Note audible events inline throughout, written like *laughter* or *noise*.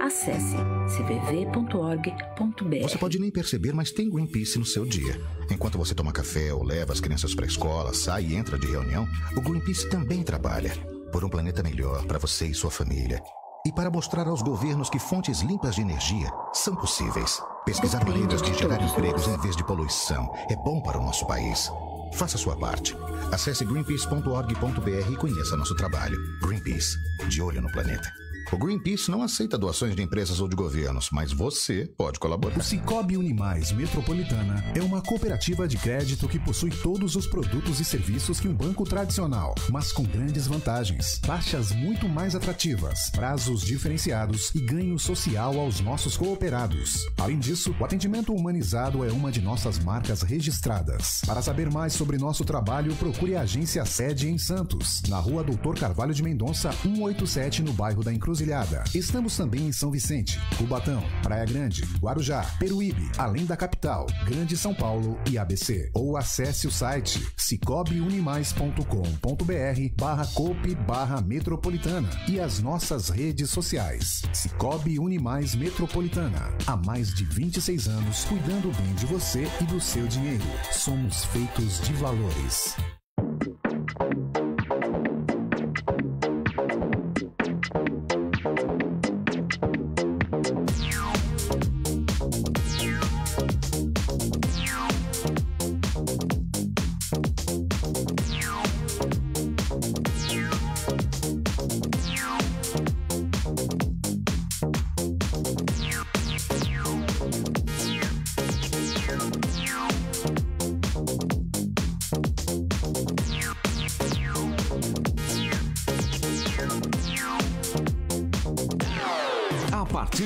acesse cvv.org.br. Você pode nem perceber, mas tem Greenpeace no seu dia. Enquanto você toma café ou leva as crianças para a escola, sai e entra de reunião, o Greenpeace também trabalha por um planeta melhor para você e sua família. E para mostrar aos governos que fontes limpas de energia são possíveis. Pesquisar Depende maneiras de, de gerar empregos em vez de poluição é bom para o nosso país. Faça sua parte. Acesse greenpeace.org.br e conheça nosso trabalho. Greenpeace, de olho no planeta. O Greenpeace não aceita doações de empresas ou de governos, mas você pode colaborar. O Cicobi Unimais Metropolitana é uma cooperativa de crédito que possui todos os produtos e serviços que um banco tradicional, mas com grandes vantagens, taxas muito mais atrativas, prazos diferenciados e ganho social aos nossos cooperados. Além disso, o atendimento humanizado é uma de nossas marcas registradas. Para saber mais sobre nosso trabalho, procure a agência sede em Santos, na rua Doutor Carvalho de Mendonça, 187, no bairro da Inclusão. Encruzilhada. Estamos também em São Vicente, Cubatão, Praia Grande, Guarujá, Peruíbe, além da capital, Grande São Paulo e ABC. Ou acesse o site cicobiunimais.com.br barra cope barra metropolitana e as nossas redes sociais. Cicobi Unimais Metropolitana. Há mais de 26 anos cuidando bem de você e do seu dinheiro. Somos feitos de valores.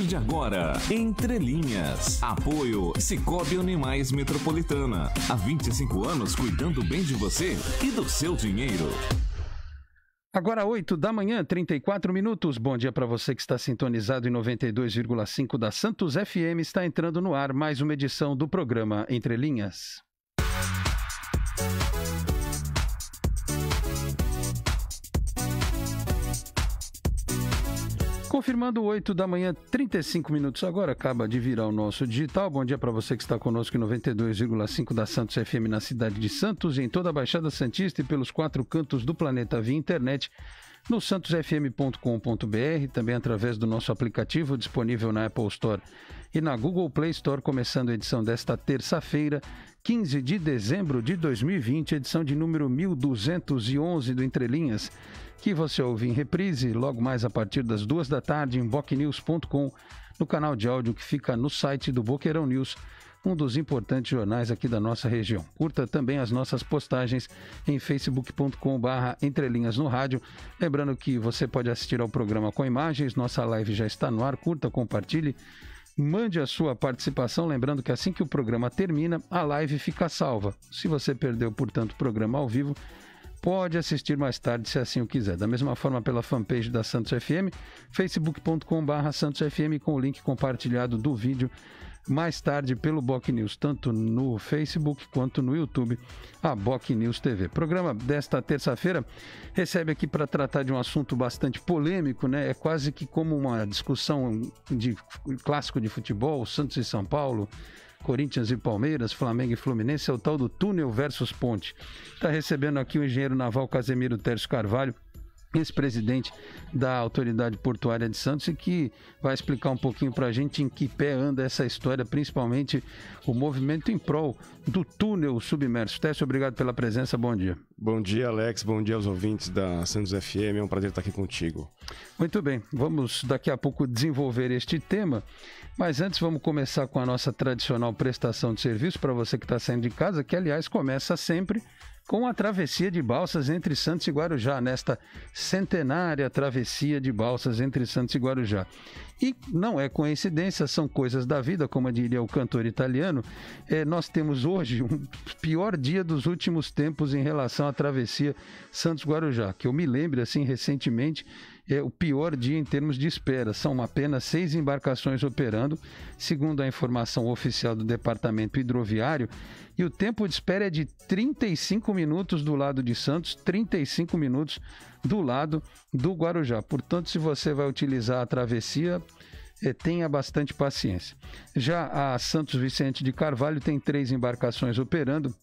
de agora, Entre Linhas. Apoio Cicobi Animais Metropolitana. Há 25 anos cuidando bem de você e do seu dinheiro. Agora 8 da manhã, 34 minutos. Bom dia para você que está sintonizado em 92,5 da Santos FM. Está entrando no ar mais uma edição do programa Entre Linhas. Confirmando 8 da manhã, 35 minutos agora, acaba de virar o nosso digital. Bom dia para você que está conosco em 92,5 da Santos FM na cidade de Santos, em toda a Baixada Santista e pelos quatro cantos do planeta via internet no santosfm.com.br, também através do nosso aplicativo disponível na Apple Store e na Google Play Store, começando a edição desta terça-feira, 15 de dezembro de 2020, edição de número 1211 do Entrelinhas que você ouve em reprise logo mais a partir das duas da tarde em bocnews.com, no canal de áudio que fica no site do Boqueirão News, um dos importantes jornais aqui da nossa região. Curta também as nossas postagens em facebook.com.br entrelinhas no rádio. Lembrando que você pode assistir ao programa com imagens, nossa live já está no ar, curta, compartilhe. Mande a sua participação, lembrando que assim que o programa termina, a live fica salva. Se você perdeu, portanto, o programa ao vivo, pode assistir mais tarde se assim o quiser. Da mesma forma pela fanpage da Santos FM, facebook.com/barra Santos FM com o link compartilhado do vídeo mais tarde pelo Boc News, tanto no Facebook quanto no YouTube, a Boc News TV. programa desta terça-feira recebe aqui para tratar de um assunto bastante polêmico, né? É quase que como uma discussão de clássico de futebol, Santos e São Paulo, Corinthians e Palmeiras, Flamengo e Fluminense, é o tal do túnel versus ponte. Está recebendo aqui o engenheiro naval Casemiro Tércio Carvalho, ex-presidente da Autoridade Portuária de Santos e que vai explicar um pouquinho para a gente em que pé anda essa história, principalmente o movimento em prol do túnel submerso. Tércio, obrigado pela presença, bom dia. Bom dia, Alex, bom dia aos ouvintes da Santos FM, é um prazer estar aqui contigo. Muito bem, vamos daqui a pouco desenvolver este tema, mas antes vamos começar com a nossa tradicional prestação de serviço para você que está saindo de casa, que aliás começa sempre com a travessia de balsas entre Santos e Guarujá, nesta centenária travessia de balsas entre Santos e Guarujá. E não é coincidência, são coisas da vida, como diria o cantor italiano. É, nós temos hoje o um pior dia dos últimos tempos em relação à travessia Santos-Guarujá, que eu me lembro assim recentemente é o pior dia em termos de espera. São apenas seis embarcações operando, segundo a informação oficial do Departamento Hidroviário, e o tempo de espera é de 35 minutos do lado de Santos, 35 minutos do lado do Guarujá. Portanto, se você vai utilizar a travessia, é, tenha bastante paciência. Já a Santos Vicente de Carvalho tem três embarcações operando,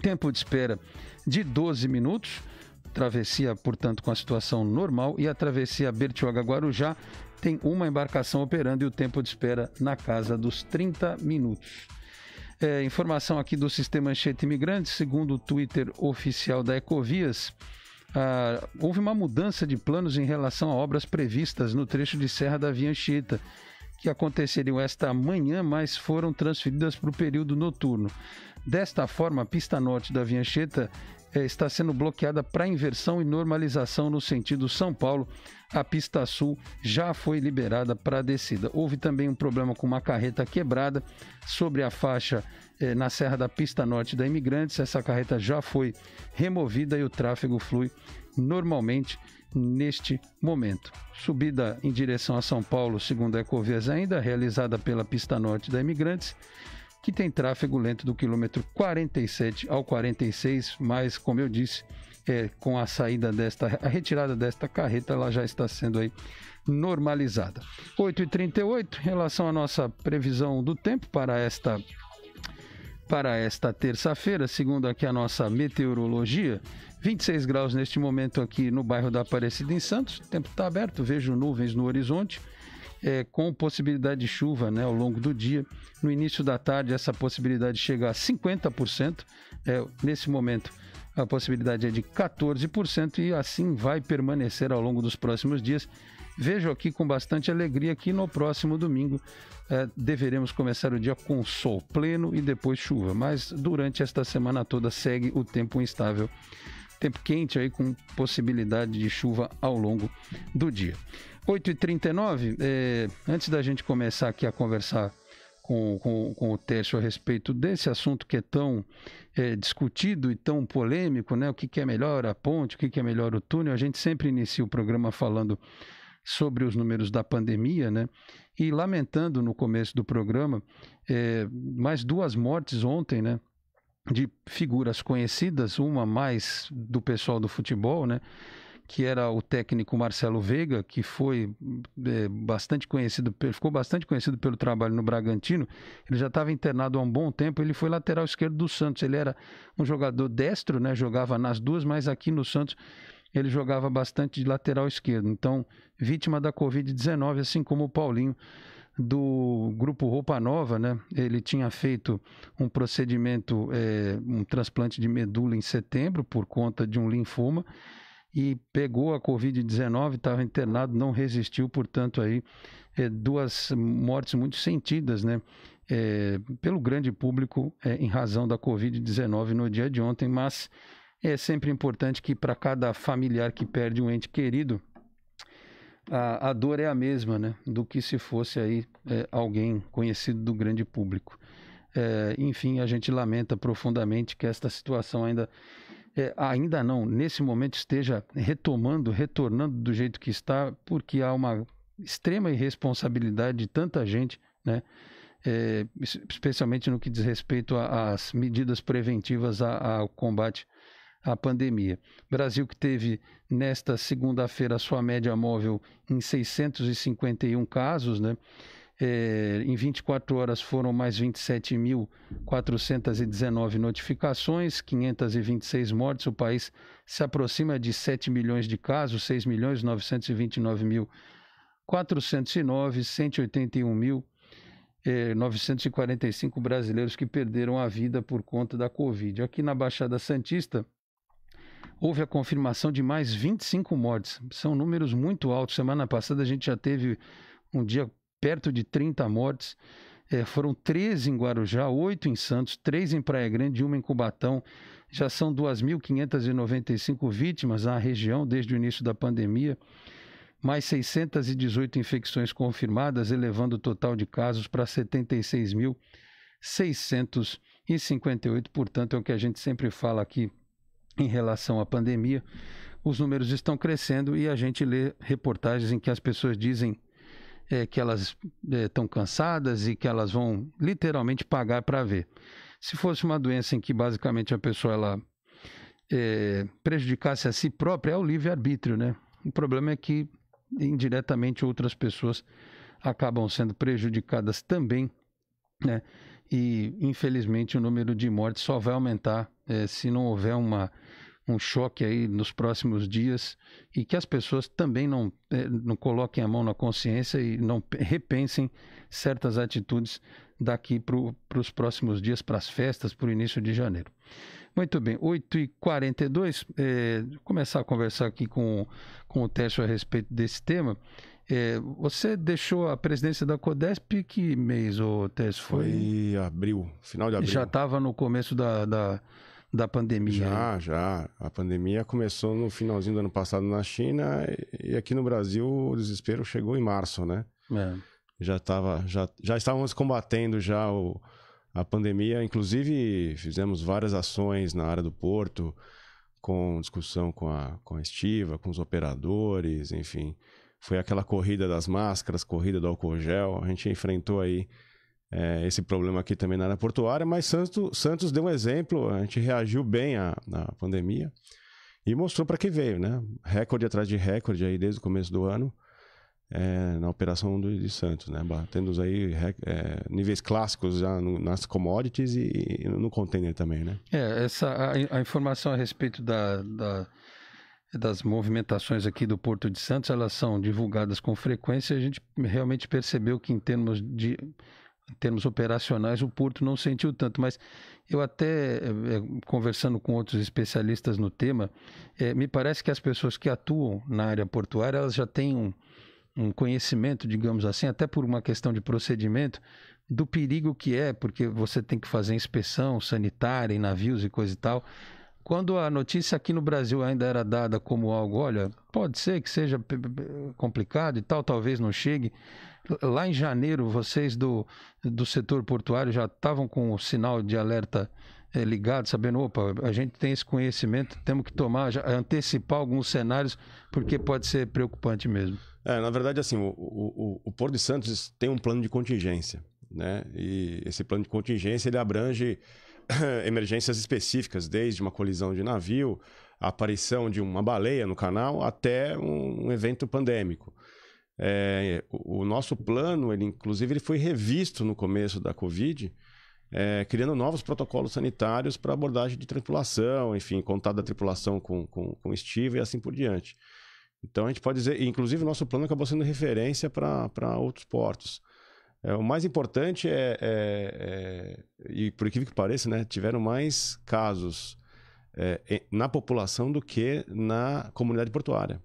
tempo de espera de 12 minutos travessia, portanto, com a situação normal, e a travessia Bertioga-Guarujá tem uma embarcação operando e o tempo de espera na casa dos 30 minutos. É, informação aqui do Sistema Anchieta Imigrantes, segundo o Twitter oficial da Ecovias, ah, houve uma mudança de planos em relação a obras previstas no trecho de Serra da Via Anchieta, que aconteceriam esta manhã, mas foram transferidas para o período noturno. Desta forma, a pista norte da Via Anchieta é, está sendo bloqueada para inversão e normalização no sentido São Paulo. A pista sul já foi liberada para descida. Houve também um problema com uma carreta quebrada sobre a faixa eh, na serra da pista norte da Imigrantes. Essa carreta já foi removida e o tráfego flui normalmente neste momento. Subida em direção a São Paulo, segundo a Ecovias ainda, realizada pela pista norte da Imigrantes que tem tráfego lento do quilômetro 47 ao 46, mas como eu disse, é, com a saída desta, a retirada desta carreta, ela já está sendo aí normalizada. 8h38, em relação à nossa previsão do tempo para esta para esta terça-feira, segundo aqui a nossa meteorologia, 26 graus neste momento aqui no bairro da Aparecida em Santos. O tempo está aberto, vejo nuvens no horizonte é, com possibilidade de chuva né, ao longo do dia. No início da tarde, essa possibilidade chega a 50%. É, nesse momento, a possibilidade é de 14% e assim vai permanecer ao longo dos próximos dias. Vejo aqui com bastante alegria que no próximo domingo é, deveremos começar o dia com sol pleno e depois chuva, mas durante esta semana toda segue o tempo instável. Tempo quente aí com possibilidade de chuva ao longo do dia. 8h39, é, antes da gente começar aqui a conversar com, com, com o Tércio a respeito desse assunto que é tão é, discutido e tão polêmico, né? O que, que é melhor a ponte, o que, que é melhor o túnel, a gente sempre inicia o programa falando sobre os números da pandemia, né? E lamentando no começo do programa é, mais duas mortes ontem, né? De figuras conhecidas, uma mais do pessoal do futebol, né? que era o técnico Marcelo Veiga, que foi é, bastante conhecido, ficou bastante conhecido pelo trabalho no Bragantino. Ele já estava internado há um bom tempo, ele foi lateral esquerdo do Santos. Ele era um jogador destro, né? Jogava nas duas, mas aqui no Santos ele jogava bastante de lateral esquerdo. Então, vítima da Covid-19, assim como o Paulinho do grupo Roupa Nova, né? Ele tinha feito um procedimento, é, um transplante de medula em setembro por conta de um linfoma e pegou a Covid-19, estava internado, não resistiu, portanto, aí é, duas mortes muito sentidas, né? É, pelo grande público é, em razão da Covid-19 no dia de ontem, mas é sempre importante que para cada familiar que perde um ente querido, a, a, dor é a mesma, né? Do que se fosse aí é, alguém conhecido do grande público. É, enfim, a gente lamenta profundamente que esta situação ainda é, ainda não, nesse momento, esteja retomando, retornando do jeito que está, porque há uma extrema irresponsabilidade de tanta gente, né? É, especialmente no que diz respeito às medidas preventivas ao combate à pandemia. Brasil que teve nesta segunda-feira sua média móvel em 651 casos, né? É, em 24 horas foram mais 27.419 notificações, 526 mortes. O país se aproxima de 7 milhões de casos, 6 milhões 929 mil 409, 181 mil. Eh, 945 brasileiros que perderam a vida por conta da Covid. Aqui na Baixada Santista, houve a confirmação de mais 25 mortes. São números muito altos. Semana passada a gente já teve um dia perto de 30 mortes. É, foram 13 em Guarujá, 8 em Santos, 3 em Praia Grande e 1 em Cubatão. Já são 2.595 vítimas na região desde o início da pandemia. Mais 618 infecções confirmadas, elevando o total de casos para 76.658. Portanto, é o que a gente sempre fala aqui em relação à pandemia. Os números estão crescendo e a gente lê reportagens em que as pessoas dizem é, que elas estão é, cansadas e que elas vão literalmente pagar para ver. Se fosse uma doença em que basicamente a pessoa ela é, prejudicasse a si própria, é o livre-arbítrio, né? O problema é que indiretamente outras pessoas acabam sendo prejudicadas também, né? E infelizmente o número de mortes só vai aumentar é, se não houver uma um choque aí nos próximos dias e que as pessoas também não, eh, não coloquem a mão na consciência e não repensem certas atitudes daqui para os próximos dias, para as festas, para o início de janeiro. Muito bem, 8h42, eh, é, começar a conversar aqui com, com o Tércio a respeito desse tema. É, você deixou a presidência da Codesp que mês, o Tércio? Foi, foi abril, final de abril. Já estava no começo da, da da pandemia? Já, aí. Né? já. A pandemia começou no finalzinho do ano passado na China e aqui no Brasil o desespero chegou em março, né? É. Já, tava, já, já estávamos combatendo já o, a pandemia, inclusive fizemos várias ações na área do porto, com discussão com a, com a estiva, com os operadores, enfim. Foi aquela corrida das máscaras, corrida do álcool gel, a gente enfrentou aí é, esse problema aqui também na área portuária, mas Santos, Santos deu um exemplo, a gente reagiu bem à, à pandemia e mostrou para que veio, né? Recorde atrás de recorde aí desde o começo do ano é, na operação do, de Santos, né? Batendo aí é, níveis clássicos já no, nas commodities e, e, no container também, né? É, essa, a, a informação a respeito da, da das movimentações aqui do Porto de Santos, elas são divulgadas com frequência. A gente realmente percebeu que em termos de em termos operacionais, o Porto não sentiu tanto. Mas eu até, eh, eh, conversando com outros especialistas no tema, é, me parece que as pessoas que atuam na área portuária, elas já têm um, um conhecimento, digamos assim, até por uma questão de procedimento, do perigo que é, porque você tem que fazer inspeção sanitária em navios e coisa e tal. Quando a notícia aqui no Brasil ainda era dada como algo, olha, pode ser que seja complicado e tal, talvez não chegue Lá em janeiro, vocês do, do setor portuário já estavam com o sinal de alerta é, ligado, sabendo, opa, a gente tem esse conhecimento, temos que tomar, já, antecipar alguns cenários, porque pode ser preocupante mesmo. É, na verdade, assim, o, o, o Porto de Santos tem um plano de contingência, né? E esse plano de contingência, ele abrange *coughs* emergências específicas, desde uma colisão de navio, a aparição de uma baleia no canal, até um evento pandêmico. É, o, nosso plano, ele inclusive, ele foi revisto no começo da Covid, é, criando novos protocolos sanitários para abordagem de tripulação, enfim, contato da tripulação com, com, com estiva e assim por diante. Então a gente pode dizer, inclusive o nosso plano acabou sendo referência para outros portos. É, o mais importante é, é, é, e por incrível que pareça, né, tiveram mais casos é, na população do que na comunidade portuária.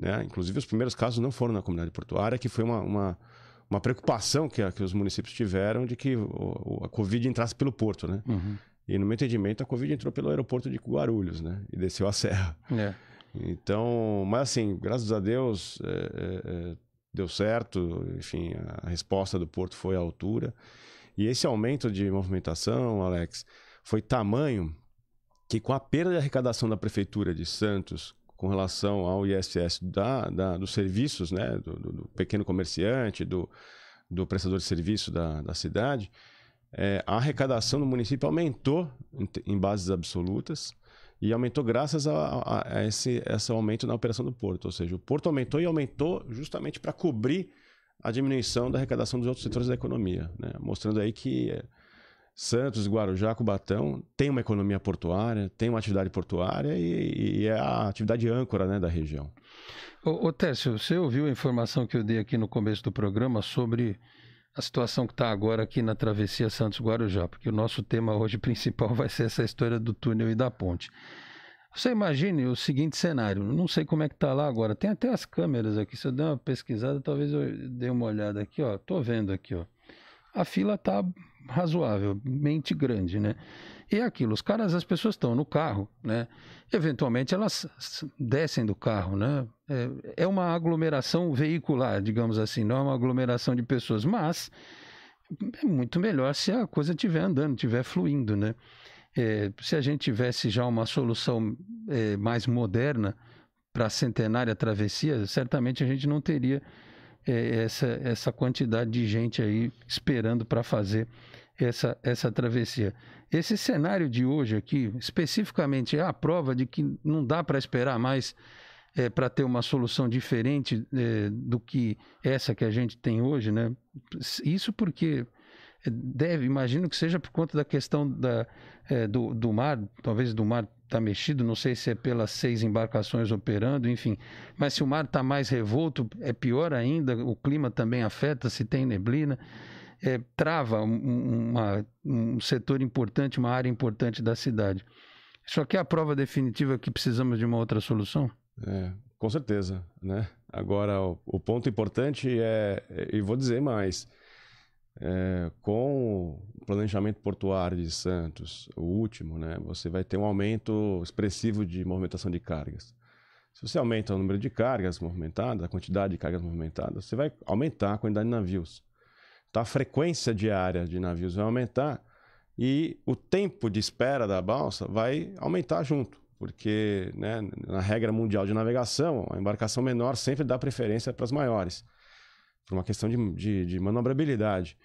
Né? Inclusive, os primeiros casos não foram na comunidade portuária, que foi uma, uma, uma preocupação que, que os municípios tiveram de que o, a Covid entrasse pelo porto. Né? Uhum. E, no meu entendimento, a Covid entrou pelo aeroporto de Guarulhos né? e desceu a serra. É. Então, mas assim, graças a Deus, é, é, é deu certo. Enfim, a resposta do porto foi à altura. E esse aumento de movimentação, Alex, foi tamanho que com a perda de arrecadação da prefeitura de Santos com relação ao ISS da, da dos serviços, né, do, do, pequeno comerciante, do, do prestador de serviço da, da cidade, é, a arrecadação do município aumentou em, em, bases absolutas e aumentou graças a, a, a esse, esse aumento na operação do porto. Ou seja, o porto aumentou e aumentou justamente para cobrir a diminuição da arrecadação dos outros setores da economia, né? mostrando aí que é, Santos, Guarujá, Cubatão tem uma economia portuária, tem uma atividade portuária e, e é a atividade âncora né, da região. Ô, ô Tércio, você ouviu a informação que eu dei aqui no começo do programa sobre a situação que está agora aqui na travessia Santos-Guarujá, porque o nosso tema hoje *laughs* principal vai ser essa história do túnel e da ponte. Você imagine o seguinte cenário, não sei como é que está lá agora, tem até as câmeras aqui, se eu der uma pesquisada, talvez eu dê uma olhada aqui, ó, tô vendo aqui, ó. A fila está razoavelmente grande, né? E é aquilo, os caras, as pessoas estão no carro, né? Eventualmente elas descem do carro, né? É, é uma aglomeração veicular, digamos assim, não é uma aglomeração de pessoas, mas é muito melhor se a coisa estiver andando, estiver fluindo, né? É, se a gente tivesse já uma solução é, mais moderna para a centenária travessia, certamente a gente não teria é, essa, essa quantidade de gente aí esperando para fazer essa, essa travessia. Esse cenário de hoje aqui, especificamente, é a prova de que não dá para esperar mais é, para ter uma solução diferente é, do que essa que a gente tem hoje, né? Isso porque é, deve, imagino que seja por conta da questão da, é, do, do mar, talvez do mar está mexido, não sei se é pelas seis embarcações operando, enfim. Mas se o mar está mais revolto, é pior ainda, o clima também afeta, se tem neblina. É, trava uma, um setor importante, uma área importante da cidade. Isso aqui é a prova definitiva que precisamos de uma outra solução? É, com certeza. Né? Agora, o, o ponto importante é, é e vou dizer mais, é, com o planejamento portuário de Santos, o último, né, você vai ter um aumento expressivo de movimentação de cargas. Se você aumenta o número de cargas movimentadas, a quantidade de cargas movimentadas, você vai aumentar a quantidade de navios. Então, a frequência diária de navios vai aumentar e o tempo de espera da balsa vai aumentar junto, porque né, na regra mundial de navegação, a embarcação menor sempre dá preferência para as maiores por uma questão de, de, de manobrabilidade.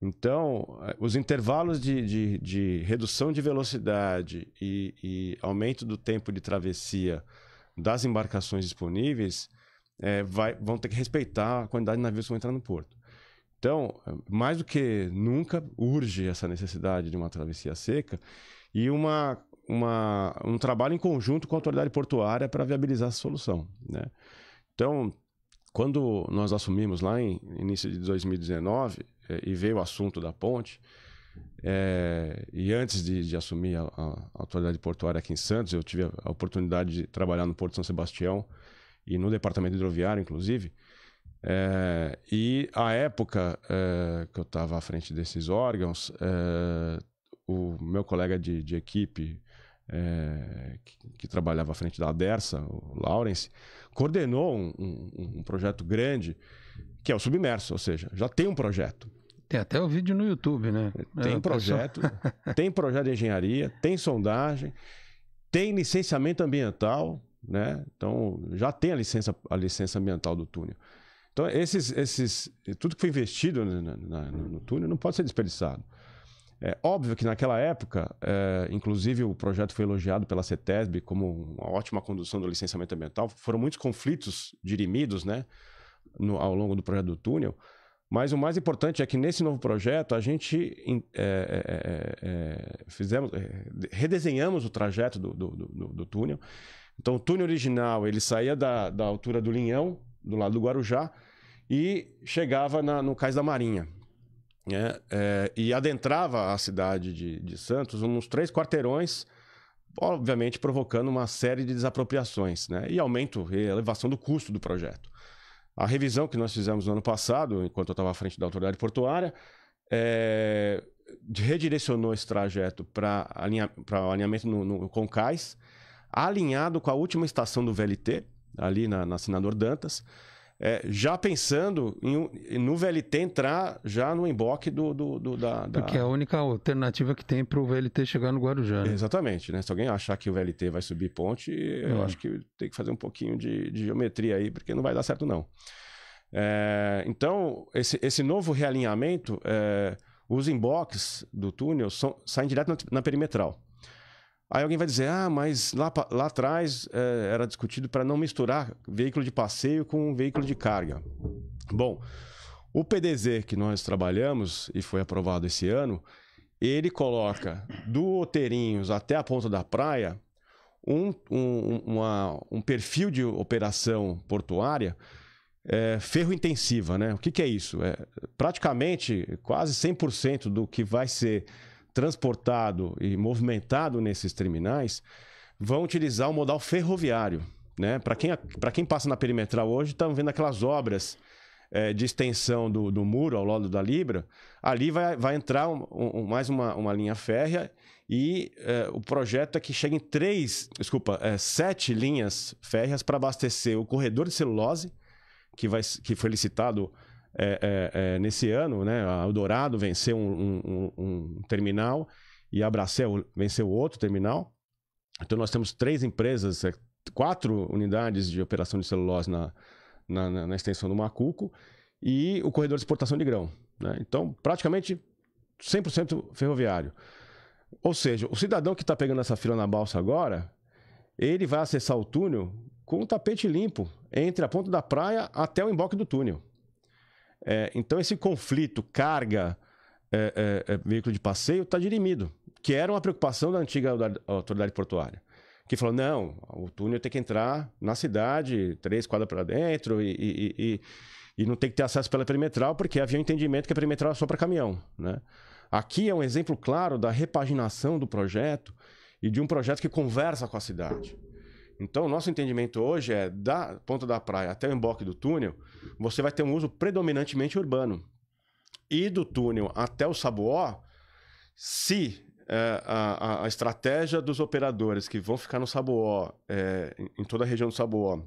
Então, eh, os intervalos de, de, de redução de velocidade e, e, aumento do tempo de travessia das embarcações disponíveis é, vai, vão ter que respeitar a quantidade de navios que vão entrar no porto. Então, eh, mais do que nunca, urge essa necessidade de uma travessia seca e uma, uma um trabalho em conjunto com a autoridade portuária para viabilizar essa solução. Né? Então, quando nós assumimos lá em início de 2019 é, e veio o assunto da ponte, é, e antes de, de assumir a, a, autoridade portuária aqui em Santos, eu tive a oportunidade de trabalhar no Porto São Sebastião e no departamento hidroviário, inclusive. É, e à época é, que eu estava à frente desses órgãos, é, o meu colega de, de equipe é, que, que, trabalhava à frente da Adersa, o Lawrence, coordenou um, um, um projeto grande, que é o Submerso, ou seja, já tem um projeto. Tem até o vídeo no YouTube, né? Tem é, projeto, tem *laughs* projeto de engenharia, tem sondagem, tem licenciamento ambiental, né? Então já tem a licença, a licença ambiental do túnel. Então esses, esses, tudo que foi investido na, na, no túnel não pode ser desperdiçado. É óbvio que naquela época, é, inclusive o projeto foi elogiado pela CETESB como uma ótima condução do licenciamento ambiental. Foram muitos conflitos dirimidos né, no, ao longo do projeto do túnel. Mas o mais importante é que nesse novo projeto a gente é é, é, é, é, fizemos, é, redesenhamos o trajeto do, do, do, do, túnel. Então o túnel original ele saía da, da altura do Linhão, do lado do Guarujá, e chegava na, no Cais da Marinha né? É, e adentrava a cidade de, de Santos uns três quarteirões, obviamente provocando uma série de desapropriações né? e aumento e elevação do custo do projeto. A revisão que nós fizemos no ano passado, enquanto eu estava à frente da autoridade portuária, é, redirecionou esse trajeto para alinha, alinhamento no, no, com Cais, alinhado com a última estação do VLT, ali na, na Senador Dantas. É, já pensando em, no VLT entrar já no emboque do, do, do da, da, Porque é a única alternativa que tem para o VLT chegar no Guarujá. Né? Exatamente, né? Se alguém achar que o VLT vai subir ponte, é. eu acho que tem que fazer um pouquinho de, de geometria aí, porque não vai dar certo, não. É, então, esse, esse novo realinhamento, é, os emboques do túnel são, saem direto na, na perimetral. Aí alguém vai dizer, ah, mas lá, lá atrás é, era discutido para não misturar veículo de passeio com veículo de carga. Bom, o PDZ que nós trabalhamos e foi aprovado esse ano, ele coloca do Oteirinhos até a ponta da praia um, um, uma, um perfil de operação portuária é, ferro intensiva. Né? O que, que é isso? É, praticamente quase 100% do que vai ser transportado e movimentado nesses terminais vão utilizar o modal ferroviário. Né? Para quem, quem passa na perimetral hoje, estão tá vendo aquelas obras é, de extensão do, do, muro ao lado da Libra. Ali vai, vai entrar um, um, mais uma, uma linha férrea e é, o projeto é que cheguem três, desculpa, é, sete linhas férreas para abastecer o corredor de celulose, que, vai, que foi licitado é, é, é, nesse ano, né? A Eldorado venceu um, um, um terminal e a Bracel venceu outro terminal. Então nós temos três empresas, é, quatro unidades de operação de celulose na, na, na, extensão do Macuco e o corredor de exportação de grão. Né? Então, praticamente 100% ferroviário. Ou seja, o cidadão que está pegando essa fila na balsa agora, ele vai acessar o túnel com o tapete limpo, entre a ponta da praia até o emboque do túnel. É, então, esse conflito carga é, é, é veículo de passeio está dirimido, que era uma preocupação da antiga autoridade portuária. Que falou: não, o túnel tem que entrar na cidade, três quadras para dentro, e, e, e, e, não tem que ter acesso pela perimetral, porque havia um entendimento que a perimetral é só para caminhão. Né? Aqui é um exemplo claro da repaginação do projeto e de um projeto que conversa com a cidade. Então, o nosso entendimento hoje é da ponta da praia até o emboque do túnel, você vai ter um uso predominantemente urbano. E do túnel até o Sabuó, se é, a, a, estratégia dos operadores que vão ficar no Sabuó, é, em toda a região do Sabuó,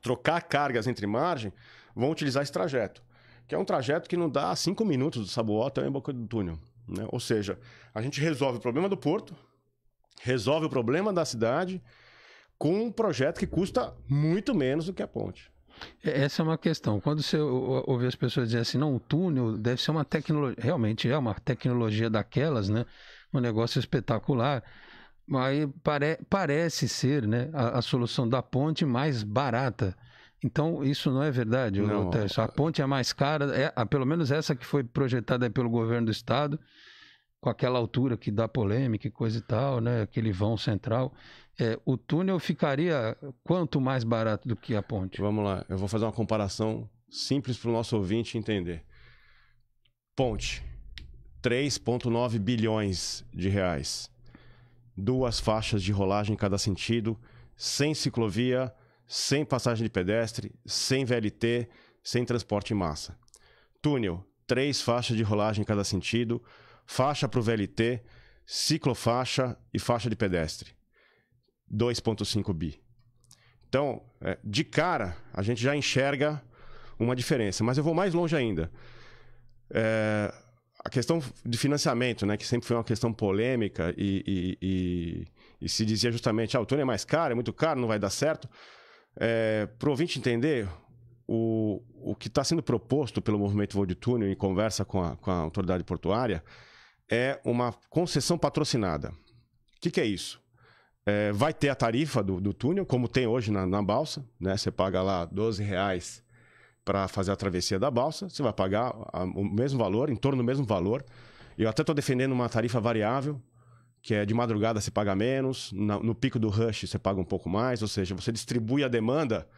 trocar cargas entre margem, vão utilizar esse trajeto. Que é um trajeto que não dá cinco minutos do Sabuó até o emboque do túnel. Né? Ou seja, a gente resolve o problema do porto, resolve o problema da cidade com um projeto que custa muito menos do que a ponte. É, essa é uma questão. Quando você ouve as pessoas dizerem assim, não, o túnel deve ser uma tecnologia. Realmente é uma tecnologia daquelas, né? Um negócio espetacular. Mas pare... parece ser né, a, a solução da ponte mais barata. Então, isso não é verdade, não. A ponte é mais cara, é, pelo menos essa que foi projetada pelo governo do estado, com aquela altura que dá polêmica e coisa e tal, né? Aquele vão central é, o túnel ficaria quanto mais barato do que a ponte? Vamos lá, eu vou fazer uma comparação simples para o nosso ouvinte entender. Ponte, 3,9 bilhões de reais. Duas faixas de rolagem em cada sentido, sem ciclovia, sem passagem de pedestre, sem VLT, sem transporte em massa. Túnel, três faixas de rolagem em cada sentido, faixa para o VLT, ciclofaixa e faixa de pedestre. 2,5 bi. Então, é, de cara, a gente já enxerga uma diferença. Mas eu vou mais longe ainda. É, a questão de financiamento, né, que sempre foi uma questão polêmica e, e, e, e, se dizia justamente, ah, o túnel é mais caro, é muito caro, não vai dar certo. É, Para o ouvinte entender, o, o que está sendo proposto pelo movimento Voo de Túnel em conversa com a, com a autoridade portuária é uma concessão patrocinada. O que, que é isso? É, vai ter a tarifa do, do, túnel, como tem hoje na, na balsa, né? Você paga lá 12 reais para fazer a travessia da balsa, você vai pagar a, o mesmo valor, em torno do mesmo valor. Eu até estou defendendo uma tarifa variável, que é de madrugada você paga menos, na, no pico do rush você paga um pouco mais, ou seja, você distribui a demanda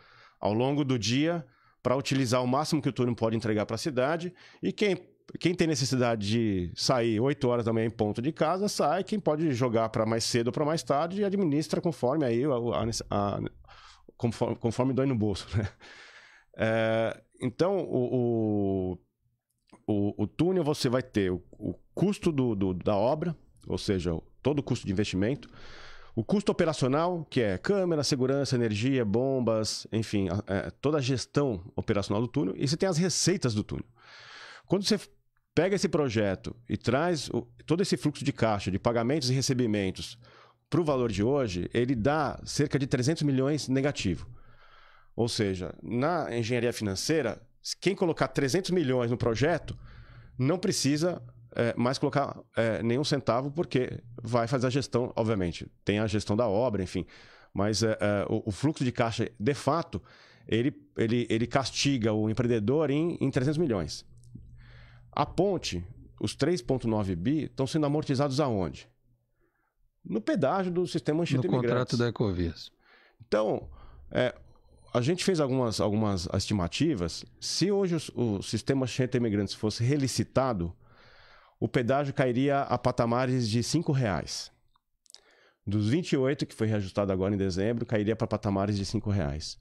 ao longo do dia para utilizar o máximo que o túnel pode entregar para a cidade e quem quem tem necessidade de sair 8 horas da manhã em ponto de casa, sai. Quem pode jogar para mais cedo ou para mais tarde, administra conforme aí a, a, a, conforme, conforme dói no bolso. Né? É, então, o, o, o, o, túnel você vai ter o, o custo do, do, da obra, ou seja, todo o custo de investimento. O custo operacional, que é câmera, segurança, energia, bombas, enfim, é, toda a gestão operacional do túnel. E você tem as receitas do túnel. Quando você pega esse projeto e traz o, todo esse fluxo de caixa, de pagamentos e recebimentos para o valor de hoje, ele dá cerca de 300 milhões negativo. Ou seja, na engenharia financeira, quem colocar 300 milhões no projeto não precisa é, mais colocar é, nenhum centavo, porque vai fazer a gestão, obviamente. Tem a gestão da obra, enfim. Mas é, o, o, fluxo de caixa, de fato, ele, ele, ele castiga o empreendedor em, em 300 milhões. A ponte, os 3,9 bi, estão sendo amortizados aonde? No pedágio do sistema Anchieta No contrato da Ecovias. Então, é, a gente fez algumas, algumas estimativas. Se hoje o, o sistema Anchieta Imigrantes fosse relicitado, o pedágio cairia a patamares de R$ reais. Dos 28, que foi reajustado agora em dezembro, cairia para patamares de R$ reais.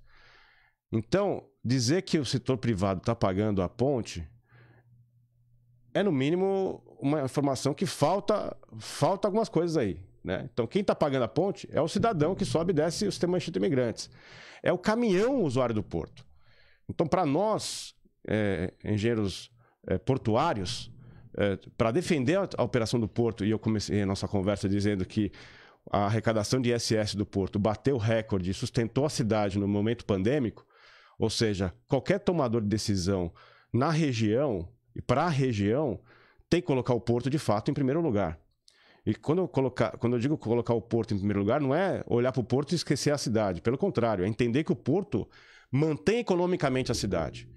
Então, dizer que o setor privado está pagando a ponte é no mínimo uma informação que falta, falta algumas coisas aí. Né? Então, quem está pagando a ponte é o cidadão que sobe e desce o sistema de Imigrantes. É o caminhão usuário do porto. Então, para nós, é, engenheiros é, portuários, é, para defender a, a, operação do porto, e eu comecei a nossa conversa dizendo que a arrecadação de ISS do porto bateu recorde e sustentou a cidade no momento pandêmico, ou seja, qualquer tomador de decisão na região e para a região, tem que colocar o porto de fato em primeiro lugar. E quando eu, colocar, quando eu digo colocar o porto em primeiro lugar, não é olhar para o porto e esquecer a cidade. Pelo contrário, é entender que o porto mantém economicamente a cidade.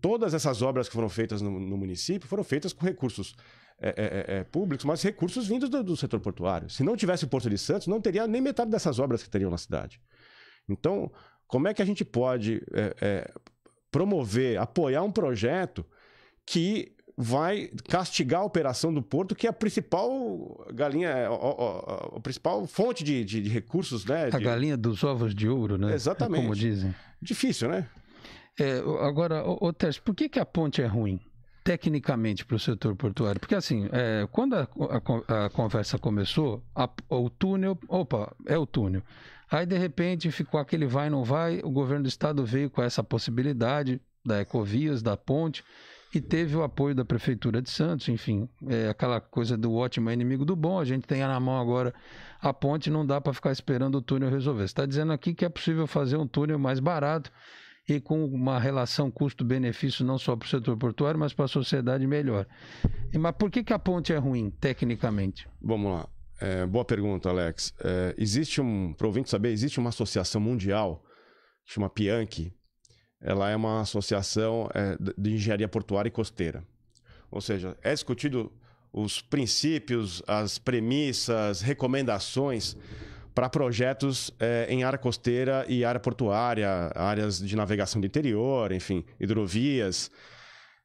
Todas essas obras que foram feitas no, no município foram feitas com recursos é, é, é, é, públicos, mas recursos vindos do, do, setor portuário. Se não tivesse o Porto de Santos, não teria nem metade dessas obras que teriam na cidade. Então, como é que a gente pode é, é, promover, apoiar um projeto que vai castigar a operação do porto, que é a principal galinha, a, é, a, a, principal fonte de, de, de recursos, né? De... A galinha dos ovos de ouro, né? Exatamente. É como dizem. Difícil, né? É, agora, ô, ô Tércio, por que, que a ponte é ruim? Tecnicamente para o setor portuário, porque assim, é, quando a, conversa começou, o túnel, opa, é o túnel. Aí de repente ficou aquele vai não vai, o governo do estado veio com essa possibilidade da Ecovias, da ponte e teve o apoio da Prefeitura de Santos, enfim, é aquela coisa do ótimo é inimigo do bom, a gente tem na mão agora a ponte, não dá para ficar esperando o túnel resolver. Você está dizendo aqui que é possível fazer um túnel mais barato e com uma relação custo-benefício não só para o setor portuário, mas para a sociedade melhor. E, mas por que, que a ponte é ruim, tecnicamente? Vamos lá. É, boa pergunta, Alex. É, existe um, para saber, existe uma associação mundial, chama PIANC, ela é uma associação é, de engenharia portuária e costeira. Ou seja, é discutido os princípios, as premissas, recomendações para projetos é, em área costeira e área portuária, áreas de navegação do interior, enfim, hidrovias.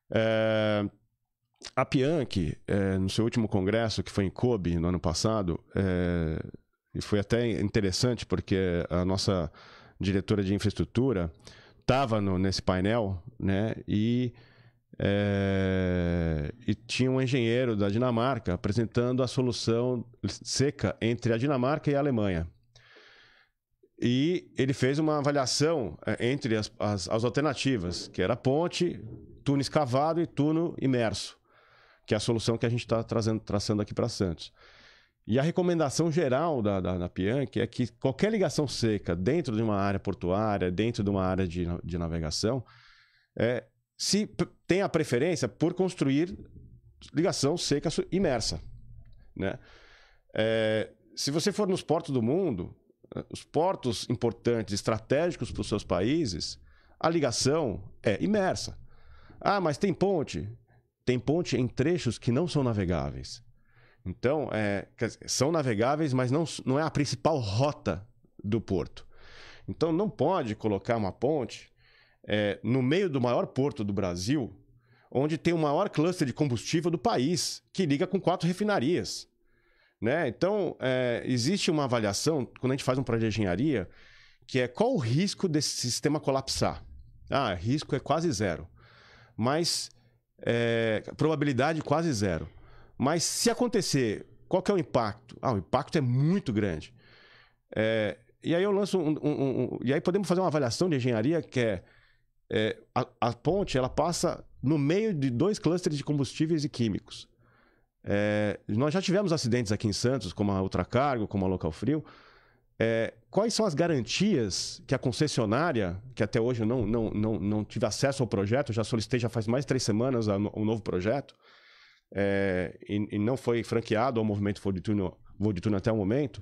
É, a Pianc, é, no seu último congresso, que foi em Kobe no ano passado, é, e foi até interessante porque a nossa diretora de infraestrutura, estava nesse painel, né? E, é, e tinha um engenheiro da Dinamarca apresentando a solução seca entre a Dinamarca e a Alemanha. E ele fez uma avaliação eh, entre as, as, as alternativas, que era ponte, túnel escavado e túnel imerso, que é a solução que a gente está traçando aqui para Santos. E a recomendação geral da, da, da Pianc é que qualquer ligação seca dentro de uma área portuária, dentro de uma área de, de navegação, é, se tem a preferência por construir ligação seca imersa. Né? É, se você for nos portos do mundo, eh, os portos importantes, estratégicos para os seus países, a ligação é imersa. Ah, mas tem ponte? Tem ponte em trechos que não são navegáveis. Então, é, são navegáveis, mas não, não é a principal rota do porto. Então, não pode colocar uma ponte é, no meio do maior porto do Brasil, onde tem o maior cluster de combustível do país, que liga com quatro refinarias. Né? Então, é, existe uma avaliação, quando a gente faz um projeto de engenharia, que é qual o risco desse sistema colapsar. Ah, risco é quase zero. Mas é, probabilidade quase zero. Mas se acontecer, qual que é o impacto? Ah, o impacto é muito grande. É, e aí eu lanço um, um, um, E aí podemos fazer uma avaliação de engenharia que é. é a, a, ponte ela passa no meio de dois clusters de combustíveis e químicos. É, nós já tivemos acidentes aqui em Santos, como a Ultracargo, como a Local Frio. É, quais são as garantias que a concessionária, que até hoje eu não, não, não, não tive acesso ao projeto, já solicitei já faz mais de três semanas um novo projeto, é, e, e, não foi franqueado ao movimento de Voditune até o momento.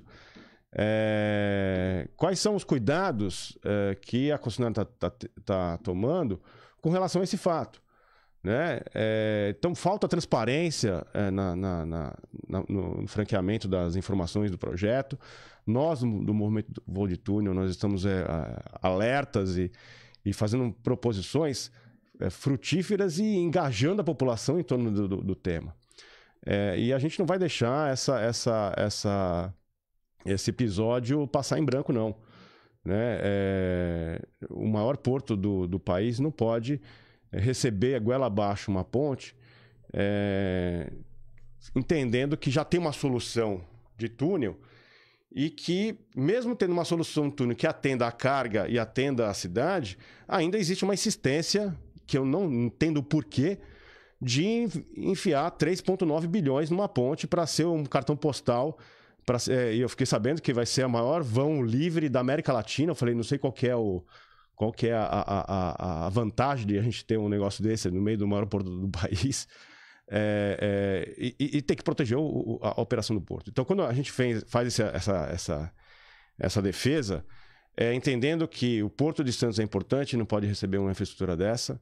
É, quais são os cuidados é, que a concessionária está tá, tá tomando com relação a esse fato? Né? É, então, falta transparência é, na, na, na, no franqueamento das informações do projeto. Nós, do movimento Voditune, nós estamos é, alertas e, e fazendo proposições é, frutíferas e engajando a população em torno do, do, do tema. É, e a gente não vai deixar essa, essa, essa, esse episódio passar em branco, não. Né? É, o maior porto do, do país não pode é, receber a goela abaixo uma ponte, é, entendendo que já tem uma solução de túnel e que, mesmo tendo uma solução de túnel que atenda a carga e atenda a cidade, ainda existe uma insistência que eu não entendo porquê de enfiar 3,9 bilhões numa ponte para ser um cartão postal. Pra, é, eu fiquei sabendo que vai ser a maior vão livre da América Latina. Eu falei, não sei qual é o. Qual que é a, a, a, a vantagem de a gente ter um negócio desse no meio do maior porto do *laughs* país? É, é, e, e, ter que proteger o, a operação do porto. Então, quando a gente fez, faz essa, essa, essa, essa defesa, é, entendendo que o porto de Santos é importante, não pode receber uma infraestrutura dessa,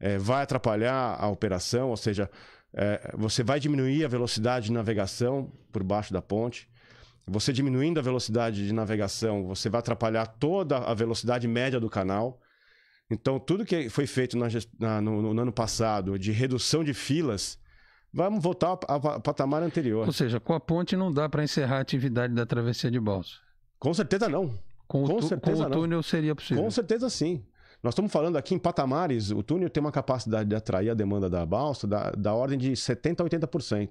é, vai atrapalhar a operação, ou seja, é, você vai diminuir a velocidade de navegação por baixo da ponte. Você diminuindo a velocidade de navegação, você vai atrapalhar toda a velocidade média do canal. Então, tudo que foi feito na, na, no, no ano passado de redução de filas, vamos voltar ao patamar anterior. Ou seja, com a ponte não dá para encerrar a atividade da travessia de balsa. Com certeza não. Com, com, certeza com o túnel não. seria possível. Com certeza sim. Nós estamos falando aqui em patamares, o túnel tem uma capacidade de atrair a demanda da balsa da, da ordem de 70% a 80%.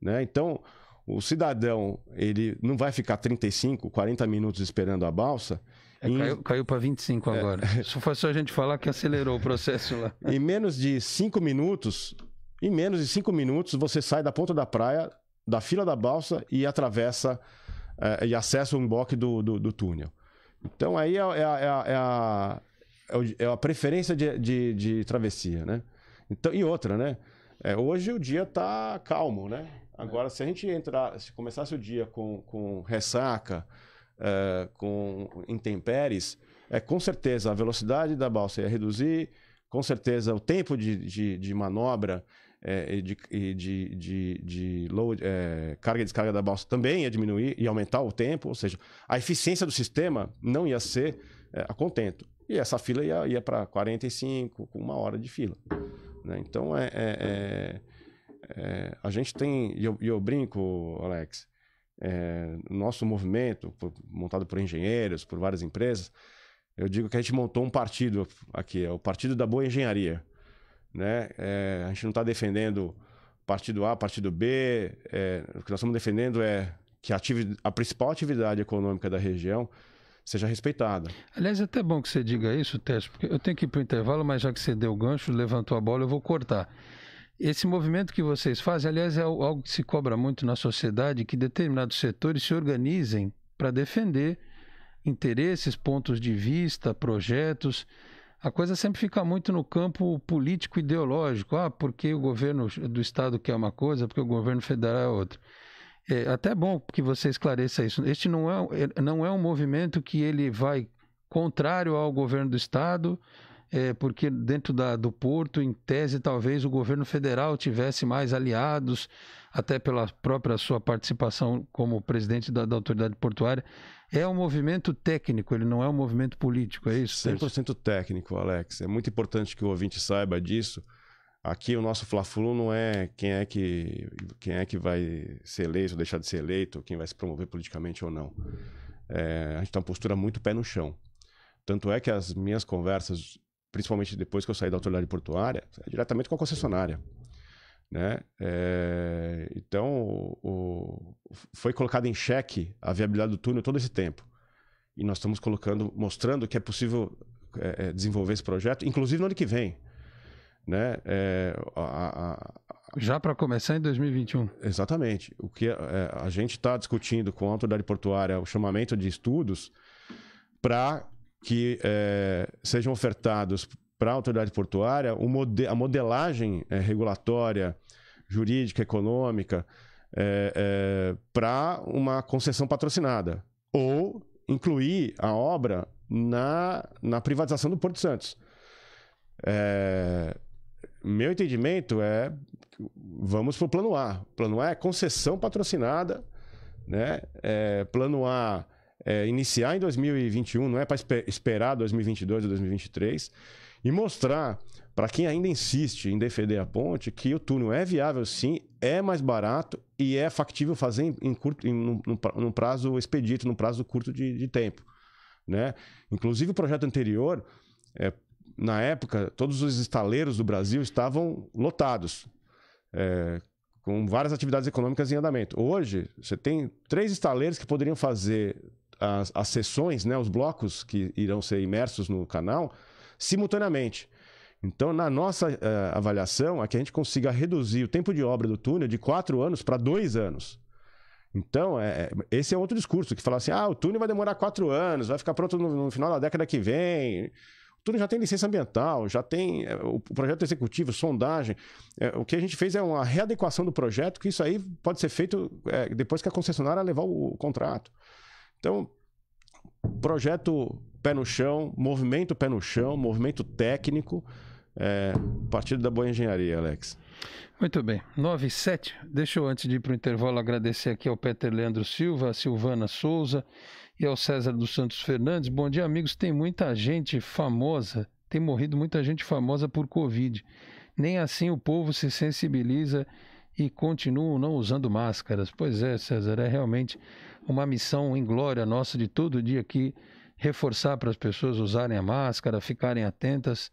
Né? Então, o cidadão ele não vai ficar 35, 40 minutos esperando a balsa. É, em... Caiu, caiu para 25 é. agora. É... Isso foi só a gente falar que acelerou o processo lá. *laughs* em menos de 5 minutos, em menos de 5 minutos, você sai da ponta da praia, da fila da balsa e atravessa eh, e acessa o emboque do, do, do túnel. Então aí é, é, é, a, é é, é, a preferência de, de, de, travessia, né? Então, e outra, né? É, hoje o dia tá calmo, né? Agora, se a gente entrar, se começasse o dia com, com ressaca, é, com intempéries, é com certeza a velocidade da balsa ia reduzir, com certeza o tempo de, de, de manobra é, e de, de, de, de load, é, carga e descarga da balsa também ia diminuir e aumentar o tempo, ou seja, a eficiência do sistema não ia ser é, a contento. E essa fila ia, ia para 45, com uma hora de fila. Né? Então, é, é, é, é a gente tem, e eu, eu, brinco, Alex, é, nosso movimento, por, montado por engenheiros, por várias empresas, eu digo que a gente montou um partido aqui, é o Partido da Boa Engenharia. Né? É, a gente não está defendendo partido A, partido B, o que nós estamos defendendo é que a, a principal atividade econômica da região seja respeitada. Aliás, é até bom que você diga isso, Teste, porque eu tenho que ir para o intervalo, mas já que você deu o gancho, levantou a bola, eu vou cortar. Esse movimento que vocês fazem, aliás, é algo que se cobra muito na sociedade, que determinados setores se organizem para defender interesses, pontos de vista, projetos. A coisa sempre fica muito no campo político ideológico. Ah, porque o governo do estado quer uma coisa, porque o governo federal é outra. É até bom que você esclareça isso. Este não é, é, não é um movimento que ele vai contrário ao governo do Estado, é, porque dentro da, do Porto, em tese, talvez o governo federal tivesse mais aliados, até pela própria sua participação como presidente da, da autoridade portuária. É um movimento técnico, ele não é um movimento político, é isso? 100% Sérgio? técnico, Alex. É muito importante que o ouvinte saiba disso. Aqui o nosso fla não é quem é que quem é que vai ser eleito ou deixar de ser eleito, quem vai se promover politicamente ou não. É, a gente tem uma postura muito pé no chão. Tanto é que as minhas conversas, principalmente depois que eu saí da autoridade portuária, é diretamente com a concessionária. Né? É, então, o, o, foi colocado em xeque a viabilidade do túnel todo esse tempo. E nós estamos colocando, mostrando que é possível é, é desenvolver esse projeto, inclusive no ano que vem né? É, a, a, já para começar em 2021. Exatamente. O que a, é, a gente está discutindo com a autoridade portuária, o chamamento de estudos para que é, sejam ofertados para a autoridade portuária mode, a modelagem é, regulatória, jurídica, econômica é, é, para uma concessão patrocinada ou incluir a obra na, na privatização do Porto Santos. É, meu entendimento é vamos para o plano A. Plano A é concessão patrocinada, né? É, plano A é iniciar em 2021, não é para esperar 2022 ou 2023 e mostrar para quem ainda insiste em defender a ponte que o túnel é viável sim, é mais barato e é factível fazer em, em curto, em, num, num, prazo expedito, num prazo curto de, de tempo, né? Inclusive o projeto anterior é, na época, todos os estaleiros do Brasil estavam lotados, é, com várias atividades econômicas em andamento. Hoje, você tem três estaleiros que poderiam fazer as, as sessões, né, os blocos que irão ser imersos no canal, simultaneamente. Então, na nossa uh, avaliação, é que a gente consiga reduzir o tempo de obra do túnel de quatro anos para dois anos. Então, é, é, esse é outro discurso, que fala assim, ah, o túnel vai demorar quatro anos, vai ficar pronto no, no final da década que vem. Tudo já tem licença ambiental, já tem é, o projeto executivo, sondagem. É, o que a gente fez é uma readequação do projeto, que isso aí pode ser feito é, depois que a concessionária levar o, o contrato. Então, projeto pé no chão, movimento pé no chão, movimento técnico. É, partido da boa engenharia, Alex. Muito bem. 9 e 7. Deixa eu, antes de ir para o intervalo, agradecer aqui ao Peter Leandro Silva, a Silvana Souza, e ao César dos Santos Fernandes. Bom dia, amigos. Tem muita gente famosa, tem morrido muita gente famosa por Covid. Nem assim o povo se sensibiliza e continuam não usando máscaras. Pois é, César, é realmente uma missão em glória nossa de todo dia aqui reforçar para as pessoas usarem a máscara, ficarem atentas.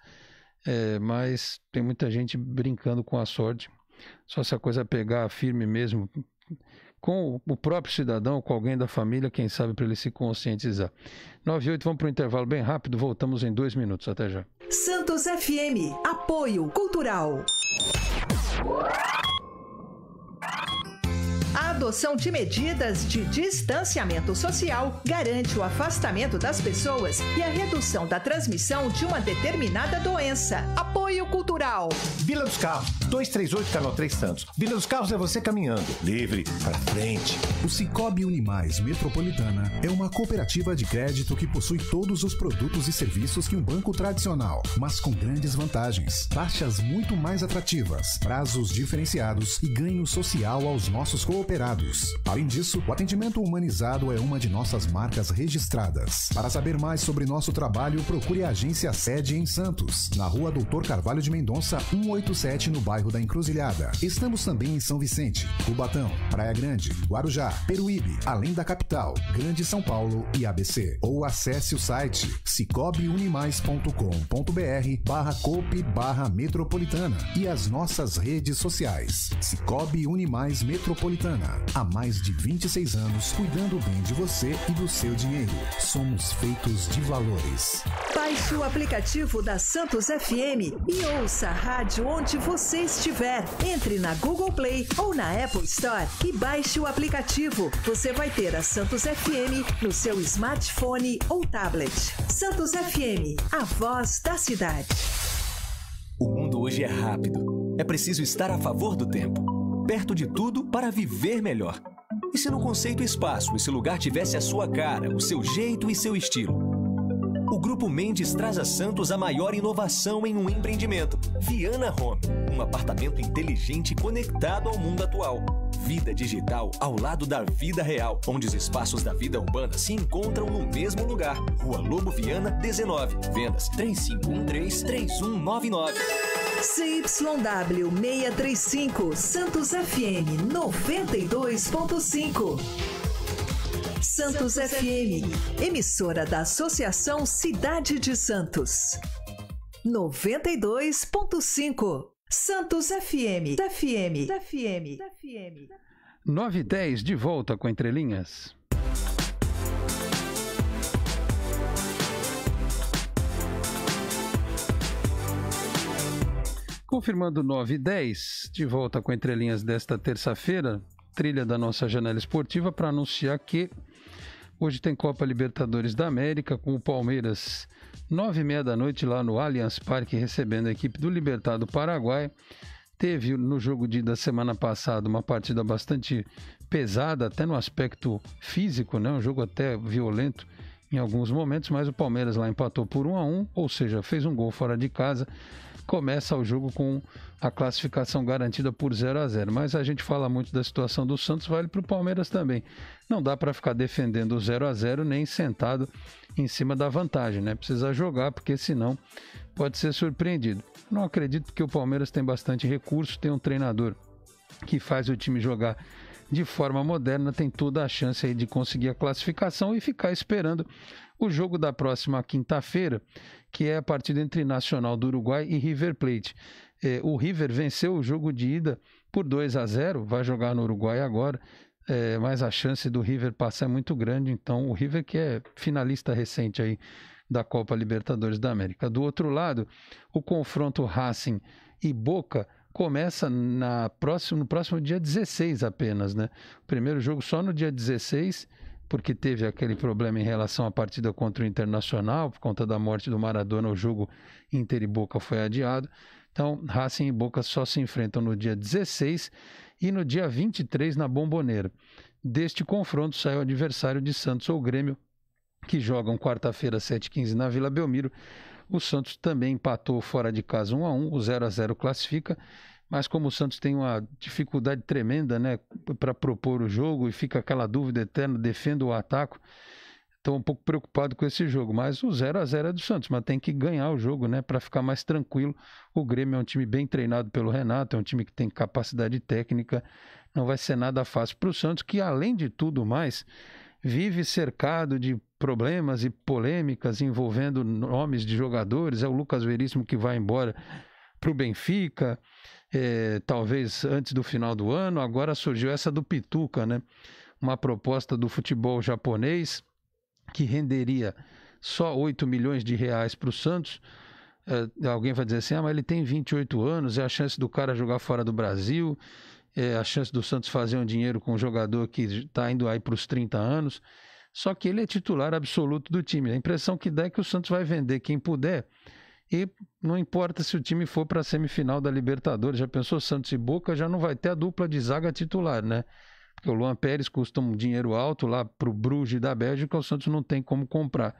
É, mas tem muita gente brincando com a sorte. Só se a coisa pegar firme mesmo, com o próprio cidadão, com alguém da família, quem sabe, para ele se conscientizar. 9 e 8, vamos para o intervalo bem rápido, voltamos em dois minutos. Até já. Santos FM, apoio cultural adoção de medidas de distanciamento social garante o afastamento das pessoas e a redução da transmissão de uma determinada doença. Apoio Cultural. Vila dos Carros, 238 Canal 3 Santos. Vila dos Carros é você caminhando, livre, para frente. O Cicobi Unimais Metropolitana é uma cooperativa de crédito que possui todos os produtos e serviços que um banco tradicional, mas com grandes vantagens, taxas muito mais atrativas, prazos diferenciados e ganho social aos nossos cooperados mercados. Além disso, o atendimento humanizado é uma de nossas marcas registradas. Para saber mais sobre nosso trabalho, procure a agência sede em Santos, na rua Doutor Carvalho de Mendonça, 187, no bairro da Encruzilhada. Estamos também em São Vicente, Cubatão, Praia Grande, Guarujá, Peruíbe, além da capital, Grande São Paulo e ABC. Ou acesse o site cicobiunimais.com.br barra cope barra metropolitana e as nossas redes sociais. Cicobi Unimais Metropolitana. Há mais de 26 anos cuidando bem de você e do seu dinheiro. Somos feitos de valores. Baixe o aplicativo da Santos FM e ouça a rádio onde você estiver. Entre na Google Play ou na Apple Store e baixe o aplicativo. Você vai ter a Santos FM no seu smartphone ou tablet. Santos FM, a voz da cidade. O mundo hoje é rápido. É preciso estar a favor do tempo perto de tudo para viver melhor. E se no conceito espaço esse lugar tivesse a sua cara, o seu jeito e seu estilo? O Grupo Mendes traz a Santos a maior inovação em um empreendimento, Viana Home, um apartamento inteligente conectado ao mundo atual vida digital ao lado da vida real, onde os espaços da vida urbana se encontram no mesmo lugar. Rua Lobo Viana, 19. Vendas 3513-3199. CYW 635, Santos FM 92.5. Santos, FM, emissora da Associação Cidade de Santos. 92.5 Santos FM, FM, FM, FM. 9 e 10 de volta com entrelinhas. Confirmando 9 e 10, de volta com entrelinhas desta terça-feira, trilha da nossa janela esportiva para anunciar que hoje tem Copa Libertadores da América com o Palmeiras nove e meia da noite lá no Allianz Parque, recebendo a equipe do Libertar do Paraguai. Teve no jogo de, da semana passada uma partida bastante pesada, até no aspecto físico, né? um jogo até violento em alguns momentos, mas o Palmeiras lá empatou por 1 um a 1 um, ou seja, fez um gol fora de casa. Começa o jogo com a classificação garantida por 0 a 0 Mas a gente fala muito da situação do Santos, vale para o Palmeiras também. Não dá para ficar defendendo o 0 a 0 nem sentado em cima da vantagem, né? Precisa jogar, porque senão pode ser surpreendido. Não acredito que o Palmeiras tem bastante recurso, tem um treinador que faz o time jogar de forma moderna, tem toda a chance de conseguir a classificação e ficar esperando o jogo da próxima quinta-feira, que é a partida entre Nacional do Uruguai e River Plate. É, o River venceu o jogo de ida por 2 a 0, vai jogar no Uruguai agora é, mas a chance do River passar é muito grande. Então, o River, que é finalista recente aí da Copa Libertadores da América. Do outro lado, o confronto Racing e Boca começa na próximo, no próximo dia 16 apenas, né? O primeiro jogo só no dia 16, porque teve aquele problema em relação à partida contra o Internacional, por conta da morte do Maradona, o jogo Inter e Boca foi adiado. Então, Racing e Boca só se enfrentam no dia 16 e no dia 23 na Bomboneira. Deste confronto sai o adversário de Santos ou Grêmio, que jogam quarta-feira, 7h15, na Vila Belmiro. O Santos também empatou fora de casa 1 a 1 o 0 a 0 classifica. Mas como o Santos tem uma dificuldade tremenda né, para propor o jogo e fica aquela dúvida eterna, defende o ataque. Estou um pouco preocupado com esse jogo, mas o 0 a 0 é do Santos, mas tem que ganhar o jogo, né, para ficar mais tranquilo. O Grêmio é um time bem treinado pelo Renato, é um time que tem capacidade técnica. Não vai ser nada fácil para o Santos, que além de tudo mais, vive cercado de problemas e polêmicas envolvendo nomes de jogadores. É o Lucas Veríssimo que vai embora para o Benfica, é, talvez antes do final do ano. Agora surgiu essa do Pituca, né? Uma proposta do futebol japonês que renderia só 8 milhões de reais para o Santos. É, alguém vai dizer assim: ah, mas ele tem 28 anos, é a chance do cara jogar fora do Brasil, é a chance do Santos fazer um dinheiro com um jogador que está indo aí para os 30 anos. Só que ele é titular absoluto do time. A impressão que dá é que o Santos vai vender quem puder. E não importa se o time for para a semifinal da Libertadores. Já pensou Santos e Boca, já não vai ter a dupla de zaga titular, né? Porque o Luan Pérez custa um dinheiro alto lá para o Bruges da Bélgica, o Santos não tem como comprar.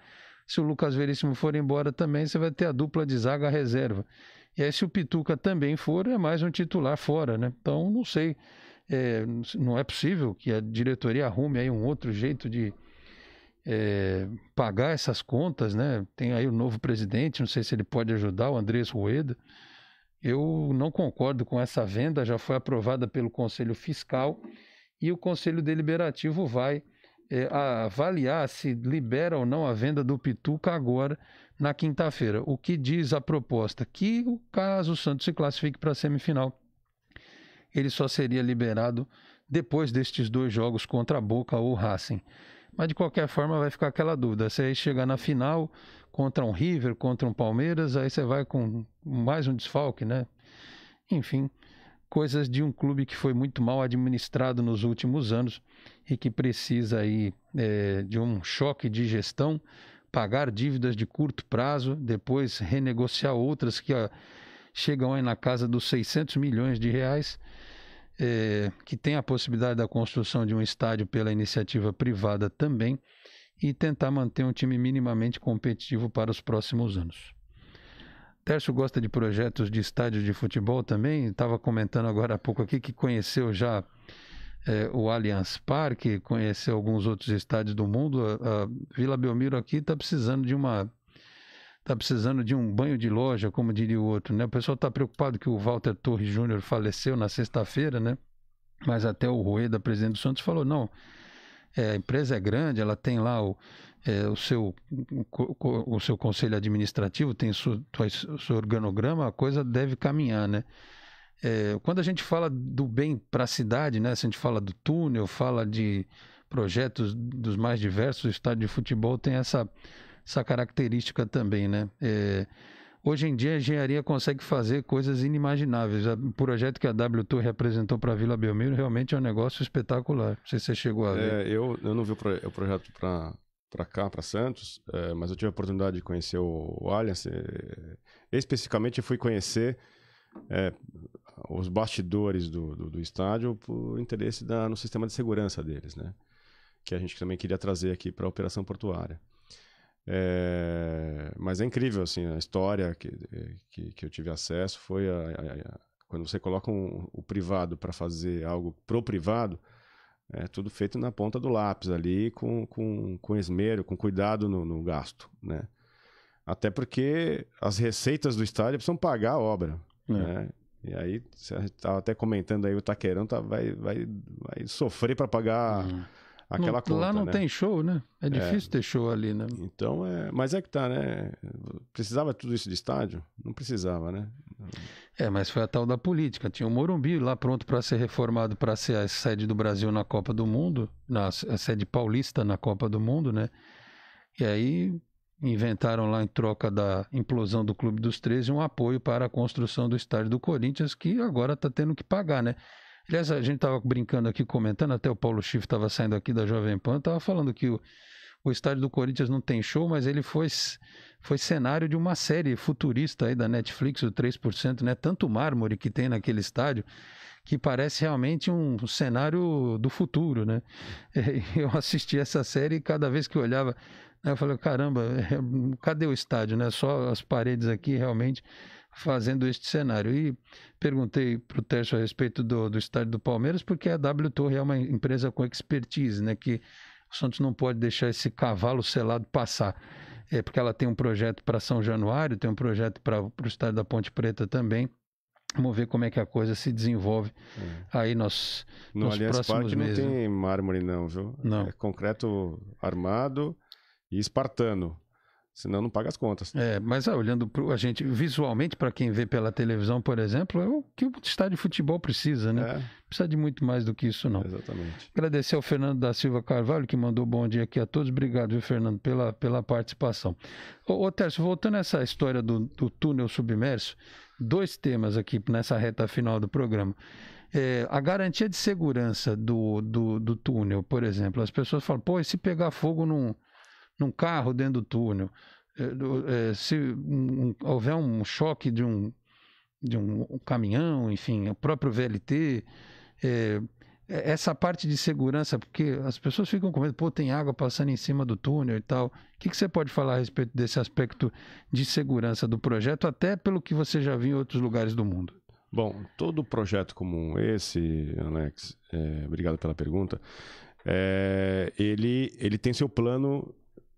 Se o Lucas Veríssimo for embora também, você vai ter a dupla de zaga reserva. E aí, se o Pituca também for, é mais um titular fora, né? Então, não sei. É, não é possível que a diretoria arrume aí um outro jeito de é, pagar essas contas, né? Tem aí o novo presidente, não sei se ele pode ajudar, o Andrés Rueda. Eu não concordo com essa venda, já foi aprovada pelo Conselho Fiscal e o Conselho Deliberativo vai é, avaliar se libera ou não a venda do Pituca agora, na quinta-feira. O que diz a proposta? Que, caso o Santos se classifique para a semifinal, ele só seria liberado depois destes dois jogos contra Boca ou Racing. Mas de qualquer forma vai ficar aquela dúvida. Se aí chegar na final contra um River, contra um Palmeiras, aí você vai com mais um desfalque, né? Enfim, coisas de um clube que foi muito mal administrado nos últimos anos e que precisa aí é, de um choque de gestão, pagar dívidas de curto prazo, depois renegociar outras que ó, chegam aí na casa dos 600 milhões de reais, é, que tem a possibilidade da construção de um estádio pela iniciativa privada também e tentar manter um time minimamente competitivo para os próximos anos. Tércio gosta de projetos de estádios de futebol também. Estava comentando agora há pouco aqui que conheceu já é, o Allianz Parque, conheceu alguns outros estádios do mundo. A, a Vila Belmiro aqui está precisando de uma está precisando de um banho de loja, como diria o outro, né? O pessoal está preocupado que o Walter Torres Júnior faleceu na sexta-feira, né? Mas até o Rueda, presidente do Santos, falou: não, é, a empresa é grande, ela tem lá o é, o, seu, o seu conselho administrativo tem seu, seu organograma, a coisa deve caminhar, né? É, quando a gente fala do bem para a cidade, né? Se a gente fala do túnel, fala de projetos dos mais diversos, o estádio de futebol tem essa, essa característica também, né? É, hoje em dia a engenharia consegue fazer coisas inimagináveis. O projeto que a W Tour representou para a Vila Belmiro realmente é um negócio espetacular. Não sei se você chegou a ver. É, eu, eu não vi o, projeto para para cá, para Santos, é, mas eu tive a oportunidade de conhecer o, o Allianz. É, especificamente, fui conhecer é, os bastidores do, do, do, estádio por interesse da, no sistema de segurança deles, né? Que a gente também queria trazer aqui para a operação portuária. mas é incrível, assim, a história que, que, que eu tive acesso foi a, a, a, quando você coloca um, o privado para fazer algo pro privado, é tudo feito na ponta do lápis ali, com, com, com esmero, com cuidado no, no gasto, né? Até porque as receitas do estádio precisam pagar a obra, é. né? E aí, você estava até comentando aí, o Taquerão tá, vai, vai, vai sofrer para pagar uhum. aquela não, conta. Lá não né? tem show, né? É, é. difícil é. ter show ali, né? Então, é, mas é que tá, né? Precisava tudo isso de estádio? Não precisava, né? É, mas foi a tal da política. Tinha o Morumbi lá pronto para ser reformado para ser a sede do Brasil na Copa do Mundo, na, a sede paulista na Copa do Mundo, né? E aí inventaram lá em troca da implosão do Clube dos 13 um apoio para a construção do estádio do Corinthians, que agora está tendo que pagar, né? Aliás, a gente estava brincando aqui, comentando, até o Paulo Schiff estava saindo aqui da Jovem Pan, estava falando que o, o estádio do Corinthians não tem show, mas ele foi foi cenário de uma série futurista aí da Netflix, o 3%, né? Tanto mármore que tem naquele estádio que parece realmente um cenário do futuro, né? *laughs* Eu assisti essa série e cada vez que eu olhava, né, eu falei, caramba, *laughs* cadê o estádio, né? Só as paredes aqui realmente fazendo este cenário. E perguntei para o Tércio a respeito do, do estádio do Palmeiras, porque a W Torre é uma empresa com expertise, né? Que o Santos não pode deixar esse cavalo selado passar é, porque ela tem um projeto para São Januário, tem um projeto para o estado da Ponte Preta também. Vamos ver como é que a coisa se desenvolve é. aí nos, no nos próximos meses. Não né? tem mármore não, viu? Não. É concreto armado e espartano. Senão não paga as contas. É, mas ah, olhando para a gente visualmente, para quem vê pela televisão, por exemplo, é o que o estádio de futebol precisa, né? É. Precisa de muito mais do que isso, não. Exatamente. Agradecer ao Fernando da Silva Carvalho, que mandou bom dia aqui a todos. Obrigado, viu, Fernando, pela, pela participação. Ô, ô Tércio, voltando a essa história do, do túnel submerso, dois temas aqui nessa reta final do programa. É, a garantia de segurança do, do, do túnel, por exemplo, as pessoas falam, pô, e se pegar fogo não num carro dentro do túnel, eh, eh, se houver um choque de um, de um caminhão, enfim, o próprio VLT, é, eh, essa parte de segurança, porque as pessoas ficam com medo, pô, tem água passando em cima do túnel e tal. O que, que, você pode falar a respeito desse aspecto de segurança do projeto, até pelo que você já viu em outros lugares do mundo? Bom, todo projeto como esse, Alex, é, obrigado pela pergunta, é, ele, ele tem seu plano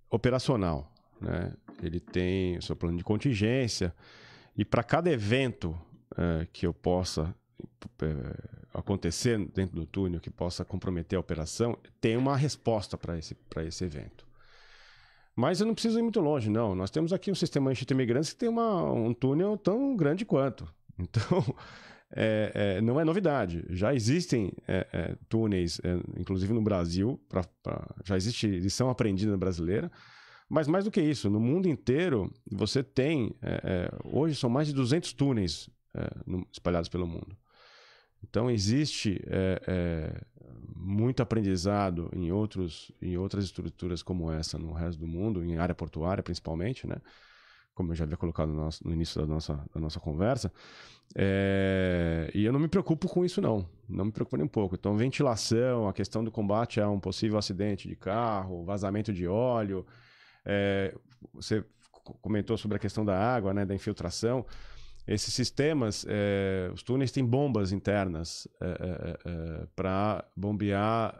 operacional, né? Ele tem o seu plano de contingência e para cada evento é, que eu possa é, acontecer dentro do túnel que possa comprometer a operação, tem uma resposta para esse para esse evento. Mas eu não preciso ir muito longe, não. Nós temos aqui um sistema de imigrantes que tem uma, um túnel tão grande quanto. *laughs* Então, é, é, não é novidade. Já existem é, é túneis, é, inclusive no Brasil, pra, pra, já existe lição aprendida brasileira. Mas mais do que isso, no mundo inteiro você tem. É, hoje são mais de 200 túneis no, espalhados pelo mundo. Então existe muito aprendizado em, outros, em outras estruturas como essa no resto do mundo, em área portuária principalmente, né? como eu já havia colocado no, nosso, no início da nossa, da nossa conversa. É... e eu não me preocupo com isso, não. Não me preocupo nem um pouco. Então, ventilação, a questão do combate a um possível acidente de carro, vazamento de óleo. É... você comentou sobre a questão da água, né, da infiltração. Esses sistemas, é... os túneis têm bombas internas para bombear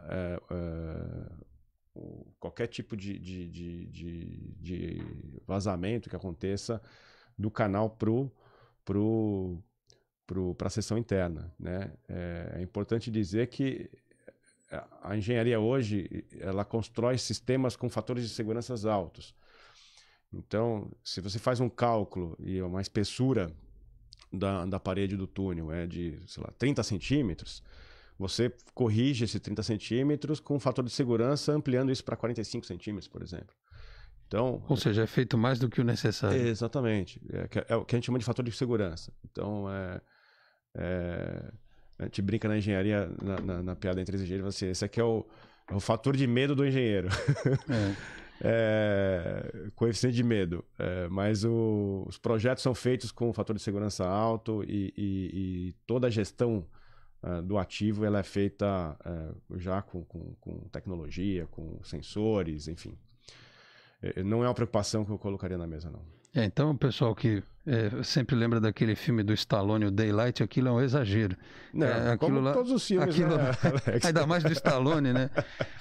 qualquer tipo de, de, de, de, de vazamento que aconteça do canal pro pro para a sessão interna, né? É, é importante dizer que a engenharia hoje ela constrói sistemas com fatores de segurança altos. Então, se você faz um cálculo e é uma espessura da, da parede do túnel é de, sei lá, 30 centímetros, você corrige esse 30 centímetros com um fator de segurança, ampliando isso para 45 centímetros, por exemplo. Então, Ou seja, é feito mais do que o necessário. É, exatamente. É, é, o que a gente chama de fator de segurança. Então, é, é a gente brinca na engenharia, na, na, na piada entre os engenheiros, assim, esse aqui é o, é o fator de medo do engenheiro. É, *laughs* é coeficiente de medo. É, mas o, os projetos são feitos com um fator de segurança alto e, e, e, toda a gestão do ativo ela é feita já com, com, com, tecnologia, com sensores, enfim. É, é, não é uma preocupação que eu colocaria na mesa, não. É, então, o pessoal que é, sempre lembra daquele filme do Stallone, o Daylight, aquilo é um exagero. Não, é, aquilo lá, todos os filmes, aquilo, né, *laughs* Ainda mais do Stallone, né?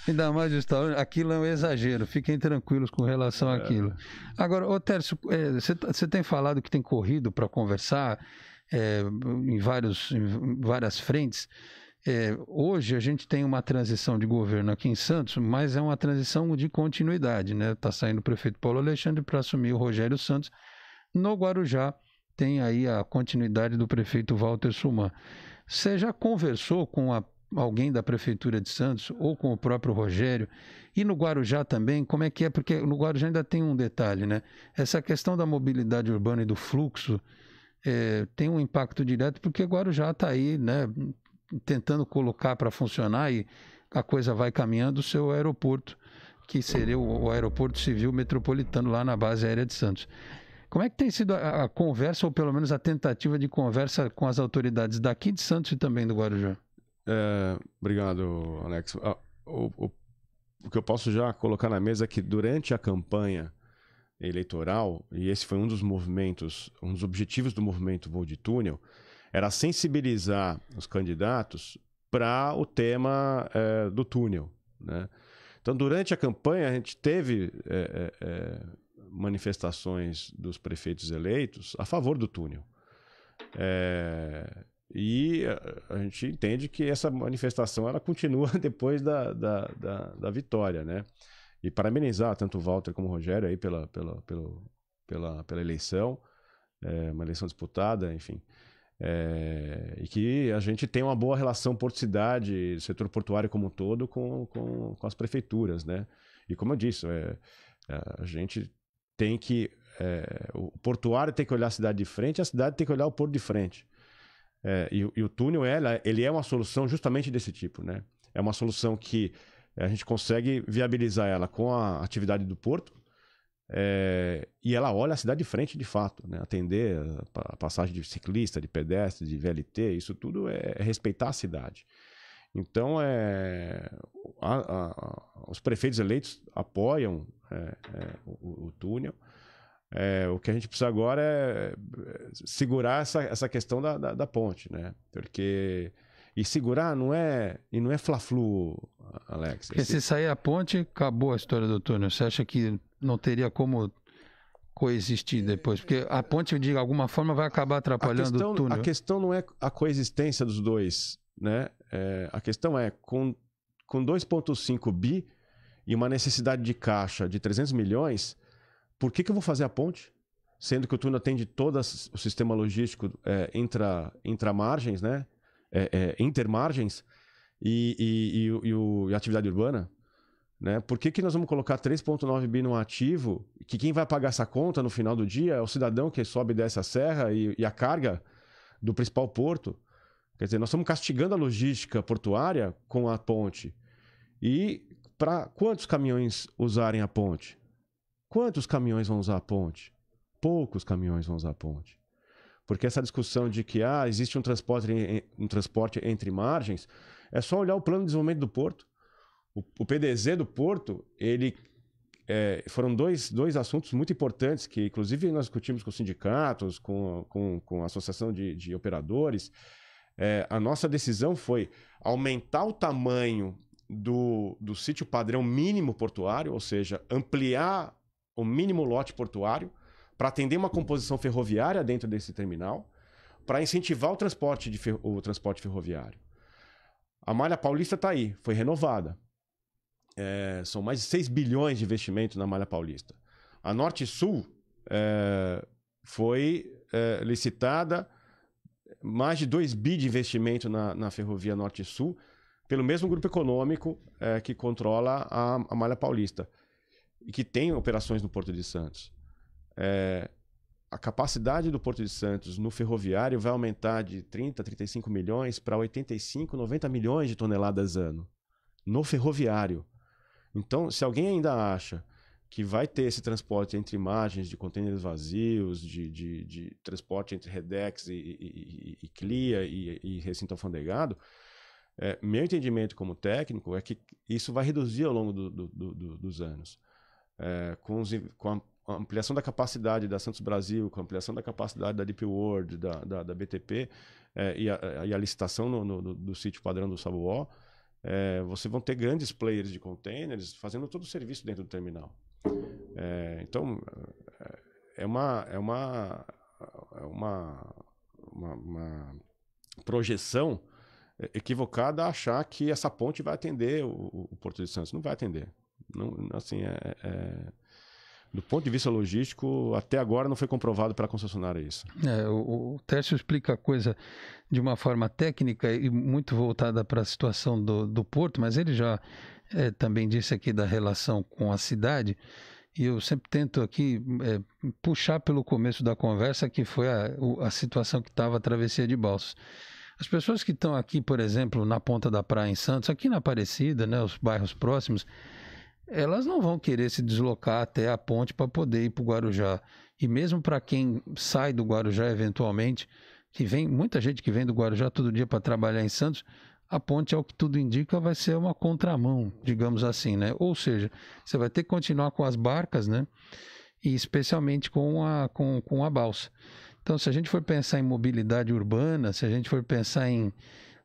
ainda mais do Stallone, aquilo é um exagero. Fiquem tranquilos com relação é. àquilo. Agora, ô Tércio, você é, tá, tem falado que tem corrido para conversar é, em, vários, em várias frentes. É, hoje a gente tem uma transição de governo aqui em Santos, mas é uma transição de continuidade, né? Está saindo o prefeito Paulo Alexandre para assumir o Rogério Santos. No Guarujá tem aí a continuidade do prefeito Walter Suman. Você já conversou com a, alguém da prefeitura de Santos ou com o próprio Rogério? E no Guarujá também, como é que é? Porque no Guarujá ainda tem um detalhe, né? Essa questão da mobilidade urbana e do fluxo é, tem um impacto direto, porque Guarujá está aí, né, tentando colocar para funcionar e a coisa vai caminhando, o seu aeroporto, que seria o, o aeroporto civil metropolitano lá na base aérea de Santos. Como é que tem sido a, a, conversa, ou pelo menos a tentativa de conversa com as autoridades daqui de Santos e também do Guarujá? É, obrigado, Alex. Ah, o, o, o que eu posso já colocar na mesa é que durante a campanha eleitoral, e esse foi um dos movimentos, um dos objetivos do movimento Voo de Túnel, era sensibilizar os candidatos para o tema é, do túnel. Né? Então, durante a campanha, a gente teve é, é, manifestações dos prefeitos eleitos a favor do túnel. e a gente entende que essa manifestação ela continua *laughs* depois da, da, da, da vitória. Né? e parabenizar tanto o Walter como o Rogério aí pela, pela, pela, pela, pela eleição, é, uma eleição disputada, enfim. É, e que a gente tem uma boa relação porto-cidade, setor portuário como um todo, com, com, com, as prefeituras, né? E como eu disse, é, a gente tem que... o portuário tem que olhar a cidade de frente, a cidade tem que olhar o porto de frente. e, e o túnel, ela, ele é uma solução justamente desse tipo, né? É uma solução que é, a gente consegue viabilizar ela com a atividade do porto é, e ela olha a cidade de frente de fato, né? atender a passagem de ciclista, de pedestre, de VLT, isso tudo é, é respeitar a cidade. Então, é, a, a, os prefeitos eleitos apoiam é, é, o, o, túnel. o que a gente precisa agora é segurar essa, essa questão da, da, da ponte, né? porque e segurar não é e não é fla Alex. Porque se sair a ponte, acabou a história do túnel. Você acha que não teria como coexistir depois? Porque a ponte, de alguma forma, vai acabar atrapalhando questão, o túnel. A questão não é a coexistência dos dois, né? É, a questão é, com, com 2,5 bi e uma necessidade de caixa de 300 milhões, por que, que eu vou fazer a ponte? Sendo que o túnel atende todo o sistema logístico é, intra, margens, né? é, é, intermargens e, e, e, o, e, a atividade urbana? Né? Por que, que nós vamos colocar 3,9 bi num ativo que quem vai pagar essa conta no final do dia é o cidadão que sobe e desce a serra e a carga do principal porto? Quer dizer, nós estamos castigando a logística portuária com a ponte. E para quantos caminhões usarem a ponte? Quantos caminhões vão usar a ponte? Poucos caminhões vão usar a ponte. Porque essa discussão de que ah, existe um transporte, um transporte entre margens, é só olhar o plano de desenvolvimento do porto. O, o PDZ do porto, ele é, foram dois, dois assuntos muito importantes que, inclusive, nós discutimos com sindicatos, com, com, com a associação de, de operadores. É, a nossa decisão foi aumentar o tamanho do, do sítio padrão mínimo portuário, ou seja, ampliar o mínimo lote portuário para atender uma composição ferroviária dentro desse terminal, para incentivar o transporte, de o transporte ferroviário. A malha paulista está aí, foi renovada. É, são mais de 6 bilhões de investimento na malha paulista. A Norte Sul é, foi é, licitada mais de 2 bi de investimento na, na ferrovia Norte Sul, pelo mesmo grupo econômico é, que controla a, a malha paulista e que tem operações no Porto de Santos. É, a capacidade do Porto de Santos no ferroviário vai aumentar de 30, 35 milhões para 85, 90 milhões de toneladas ano no ferroviário. Então, se alguém ainda acha que vai ter esse transporte entre imagens de contêineres vazios, de, de, de, transporte entre Redex e, e, e, e CLIA e, e recinto alfandegado, é, meu entendimento como técnico é que isso vai reduzir ao longo do, do, do, dos anos. É, com, os, com, a a ampliação da capacidade da Santos Brasil, com a ampliação da capacidade da Deep World, da, da, da BTP é, e, a, e, a, licitação no, no, do, do, sítio padrão do Sabuó, é, você vão ter grandes players de containers fazendo todo o serviço dentro do terminal. É, então, é, é uma, é uma, é uma, uma, uma projeção equivocada achar que essa ponte vai atender o, o Porto de Santos. Não vai atender. Não, assim, é, é do ponto de vista logístico, até agora não foi comprovado para a concessionária isso. É, o, o Tércio explica a coisa de uma forma técnica e muito voltada para a situação do, do porto, mas ele já é, também disse aqui da relação com a cidade. E eu sempre tento aqui é, puxar pelo começo da conversa, que foi a, a situação que estava a travessia de Balsas. As pessoas que estão aqui, por exemplo, na Ponta da Praia, em Santos, aqui na Aparecida, né, os bairros próximos, elas não vão querer se deslocar até a ponte para poder ir para o Guarujá. E mesmo para quem sai do Guarujá eventualmente, que vem muita gente que vem do Guarujá todo dia para trabalhar em Santos, a ponte, ao que tudo indica, vai ser uma contramão, digamos assim, né? Ou seja, você vai ter que continuar com as barcas, né? E especialmente com a, com, com a balsa. Então, se a gente for pensar em mobilidade urbana, se a gente for pensar em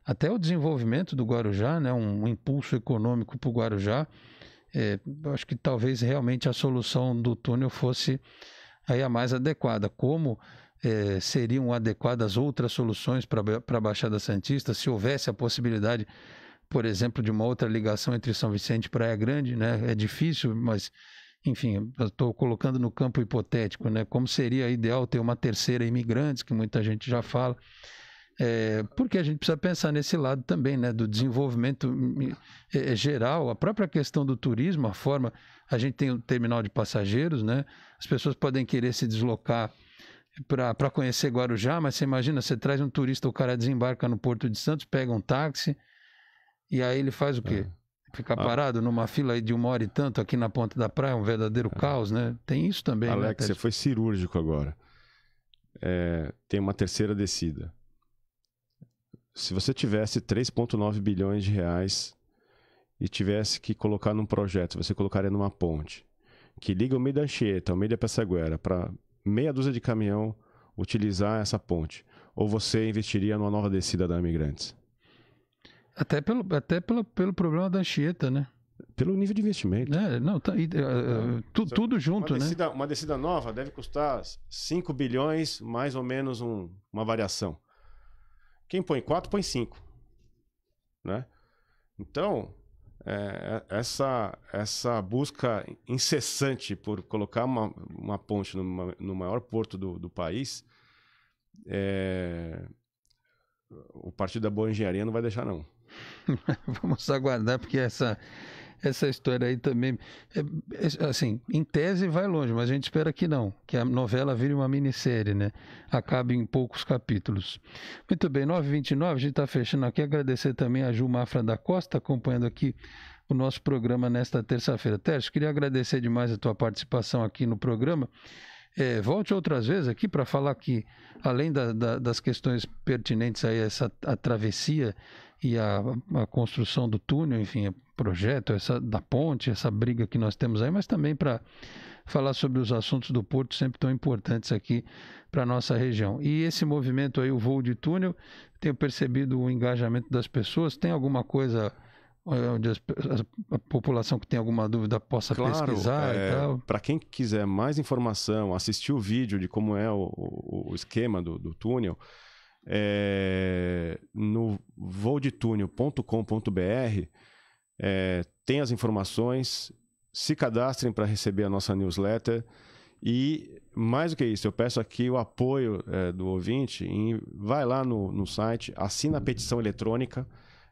até o desenvolvimento do Guarujá, né? Um, um impulso econômico para o Guarujá, é, acho que talvez realmente a solução do túnel fosse aí a mais adequada. Como é, seriam adequadas outras soluções para a Baixada Santista, se houvesse a possibilidade, por exemplo, de uma outra ligação entre São Vicente e Praia Grande, né? É difícil, mas enfim, estou colocando no campo hipotético, né? Como seria ideal ter uma terceira imigrantes, que muita gente já fala. É, porque a gente precisa pensar nesse lado também, né, do desenvolvimento hum, hum, é, é, geral, a própria questão do turismo, a forma, a gente tem um terminal de passageiros, né, as pessoas podem querer se deslocar para conhecer Guarujá, mas você imagina, você traz um turista, o cara desembarca no Porto de Santos, pega um táxi, e aí ele faz o quê? É. Ficar ah. parado numa fila de uma hora e tanto aqui na ponta da praia, um verdadeiro é. caos, né? Tem isso também. Né, Alex, né, você foi cirúrgico agora. É, tem uma terceira descida se você tivesse 3,9 bilhões de reais e tivesse que colocar num projeto, você colocaria numa ponte que liga o meio da Anchieta, ao meio da Passaguera, para meia dúzia de caminhão utilizar essa ponte? Ou você investiria numa nova descida da Imigrantes? Até pelo, até pelo, pelo problema da Anchieta, né? Pelo nível de investimento. É, não, tá, e, uh, tudo junto, uma né? descida, né? Uma descida nova deve custar 5 bilhões, mais ou menos um, uma variação. Quem põe quatro, põe cinco. Né? Então, é, é, essa, essa busca incessante por colocar uma, uma ponte no, no maior porto do, do país, é, o Partido da Boa Engenharia não vai deixar, não. *laughs* Vamos aguardar, porque essa essa história aí também, é, é, assim, em tese vai longe, mas a gente espera que não, que a novela vire uma minissérie, né? Acabe em poucos capítulos. Muito bem, 9h29, a gente está fechando aqui. Agradecer também a Ju Mafra da Costa, acompanhando aqui o nosso programa nesta terça-feira. Tércio, queria agradecer demais a tua participação aqui no programa. É, volte outras vezes aqui para falar que, além da, da, das questões pertinentes a essa a travessia e a, a construção do túnel, enfim, projeto essa, da ponte, essa briga que nós temos aí, mas também para falar sobre os assuntos do porto sempre tão importantes aqui para a nossa região. E esse movimento aí, o voo de túnel, tenho percebido o engajamento das pessoas, tem alguma coisa eh, onde a, população que tem alguma dúvida possa claro, pesquisar é, e eh, tal. Para quem quiser mais informação, assistir o vídeo de como é o, o esquema do, do túnel, é, no voodetúnel.com.br é, tem as informações, se cadastrem para receber a nossa newsletter e mais do que isso, eu peço aqui o apoio é, do ouvinte em, vai lá no, no site, assina a petição eletrônica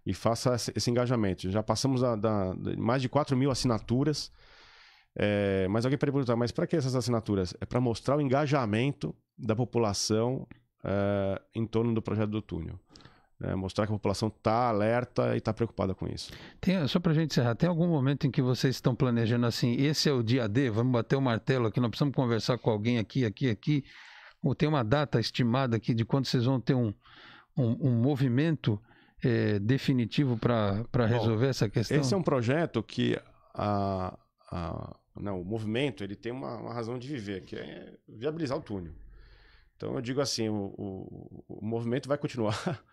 e faça esse engajamento. Já passamos a da mais de 4 mil assinaturas. É, mas alguém pergunta, mas para que essas assinaturas? É para mostrar o engajamento da população é, em torno do projeto do túnel. É, mostrar que a população está alerta e está preocupada com isso. Tem, só para a gente encerrar, tem algum momento em que vocês estão planejando assim, esse é o dia D, vamos bater o martelo aqui, nós precisamos conversar com alguém aqui, aqui, aqui, ou tem uma data estimada aqui de quando vocês vão ter um, um, um movimento é, definitivo para resolver Bom, essa questão? Esse é um projeto que a, a, não, o movimento ele tem uma, uma razão de viver, que é viabilizar o túnel. Então eu digo assim, o, o, o movimento vai continuar. *laughs*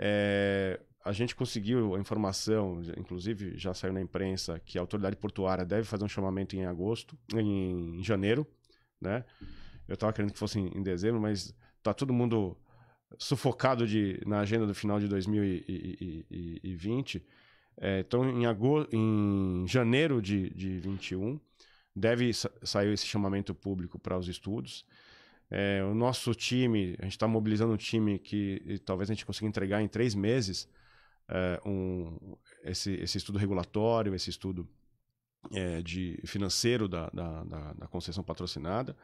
É, a gente conseguiu a informação, inclusive já saiu na imprensa, que a autoridade portuária deve fazer um chamamento em agosto, em, em janeiro, né? Eu estava querendo que fosse em, em dezembro, mas tá todo mundo sufocado de, na agenda do final de 2020. É, então, em, agosto, em janeiro de, de 21, deve sair esse chamamento público para os estudos. É, o nosso time, a gente está mobilizando um time que talvez a gente consiga entregar em três meses é, um, esse, esse estudo regulatório, esse estudo é, de financeiro da, da, da, da, concessão patrocinada.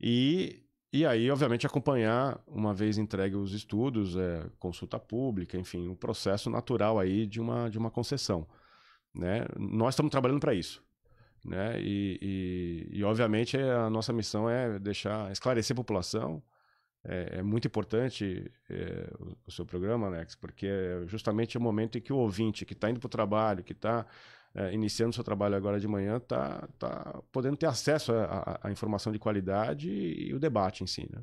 E, e aí, obviamente, acompanhar, uma vez entregue os estudos, é, consulta pública, enfim, o um processo natural aí de uma, de uma concessão. Né? Nós estamos trabalhando para isso. Né? E, e, e, obviamente é, a nossa missão é deixar esclarecer a população. É, é muito importante é, o, o, seu programa, Alex, porque é justamente o momento em que o ouvinte que está indo para o trabalho, que está é, iniciando seu trabalho agora de manhã, está tá podendo ter acesso à informação de qualidade e, e, o debate em si. Né?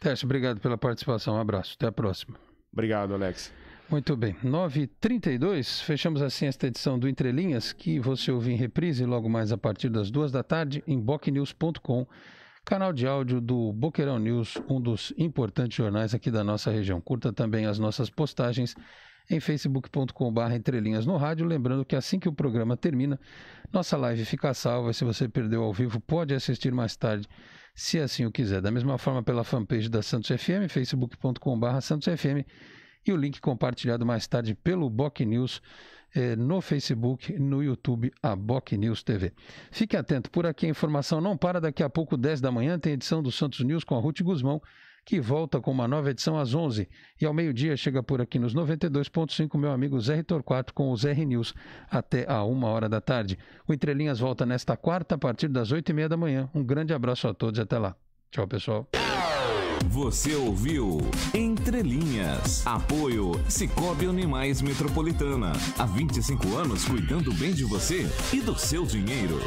Teste obrigado pela participação. Um abraço. Até a próxima. Obrigado, Alex. Muito bem. 9h32, fechamos assim esta edição do Entre Linhas, que você ouve em reprise logo mais a partir das duas da tarde em bocnews.com, canal de áudio do Boqueirão News, um dos importantes jornais aqui da nossa região. Curta também as nossas postagens em facebook.com.br entrelinhas no rádio. Lembrando que assim que o programa termina, nossa live fica salva. Se você perdeu ao vivo, pode assistir mais tarde, se assim o quiser. Da mesma forma, pela fanpage da Santos FM, facebook.com.br Santos FM e o link compartilhado mais tarde pelo Boc News eh, no Facebook, no YouTube, a Boc News TV. Fique atento, por aqui a informação não para. Daqui a pouco, 10 da manhã, tem edição do Santos News com a Ruth Guzmão, que volta com uma nova edição às 11. E ao meio-dia chega por aqui nos 92.5, meu amigo Zé Torquato com o Zé News até a uma hora da tarde. O Entrelinhas volta nesta quarta a partir das 8 e meia da manhã. Um grande abraço a todos e até lá. Tchau, pessoal. Você ouviu Entre Linhas. Apoio Cicobi Animais Metropolitana. Há 25 anos cuidando bem de você e do seu dinheiro.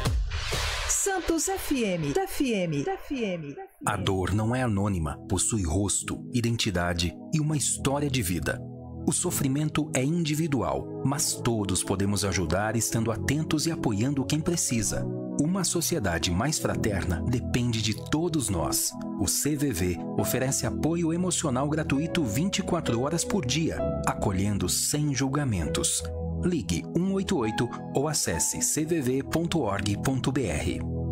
Santos FM, FM, FM. A dor não é anônima, possui rosto, identidade e uma história de vida. O sofrimento é individual, mas todos podemos ajudar estando atentos e apoiando quem precisa. Uma sociedade mais fraterna depende de todos nós. O CVV oferece apoio emocional gratuito 24 horas por dia, acolhendo sem julgamentos. Ligue 188 ou acesse cvv.org.br.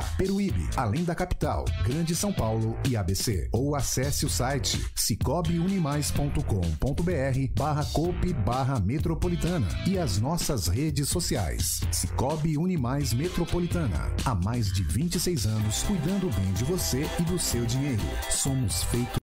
Peruíbe, além da capital, Grande São Paulo e ABC. Ou acesse o site cicobiunimais.com.br barra cope barra metropolitana e as nossas redes sociais. Cicobi Unimais Metropolitana. Há mais de 26 anos cuidando bem de você e do seu dinheiro. Somos feitos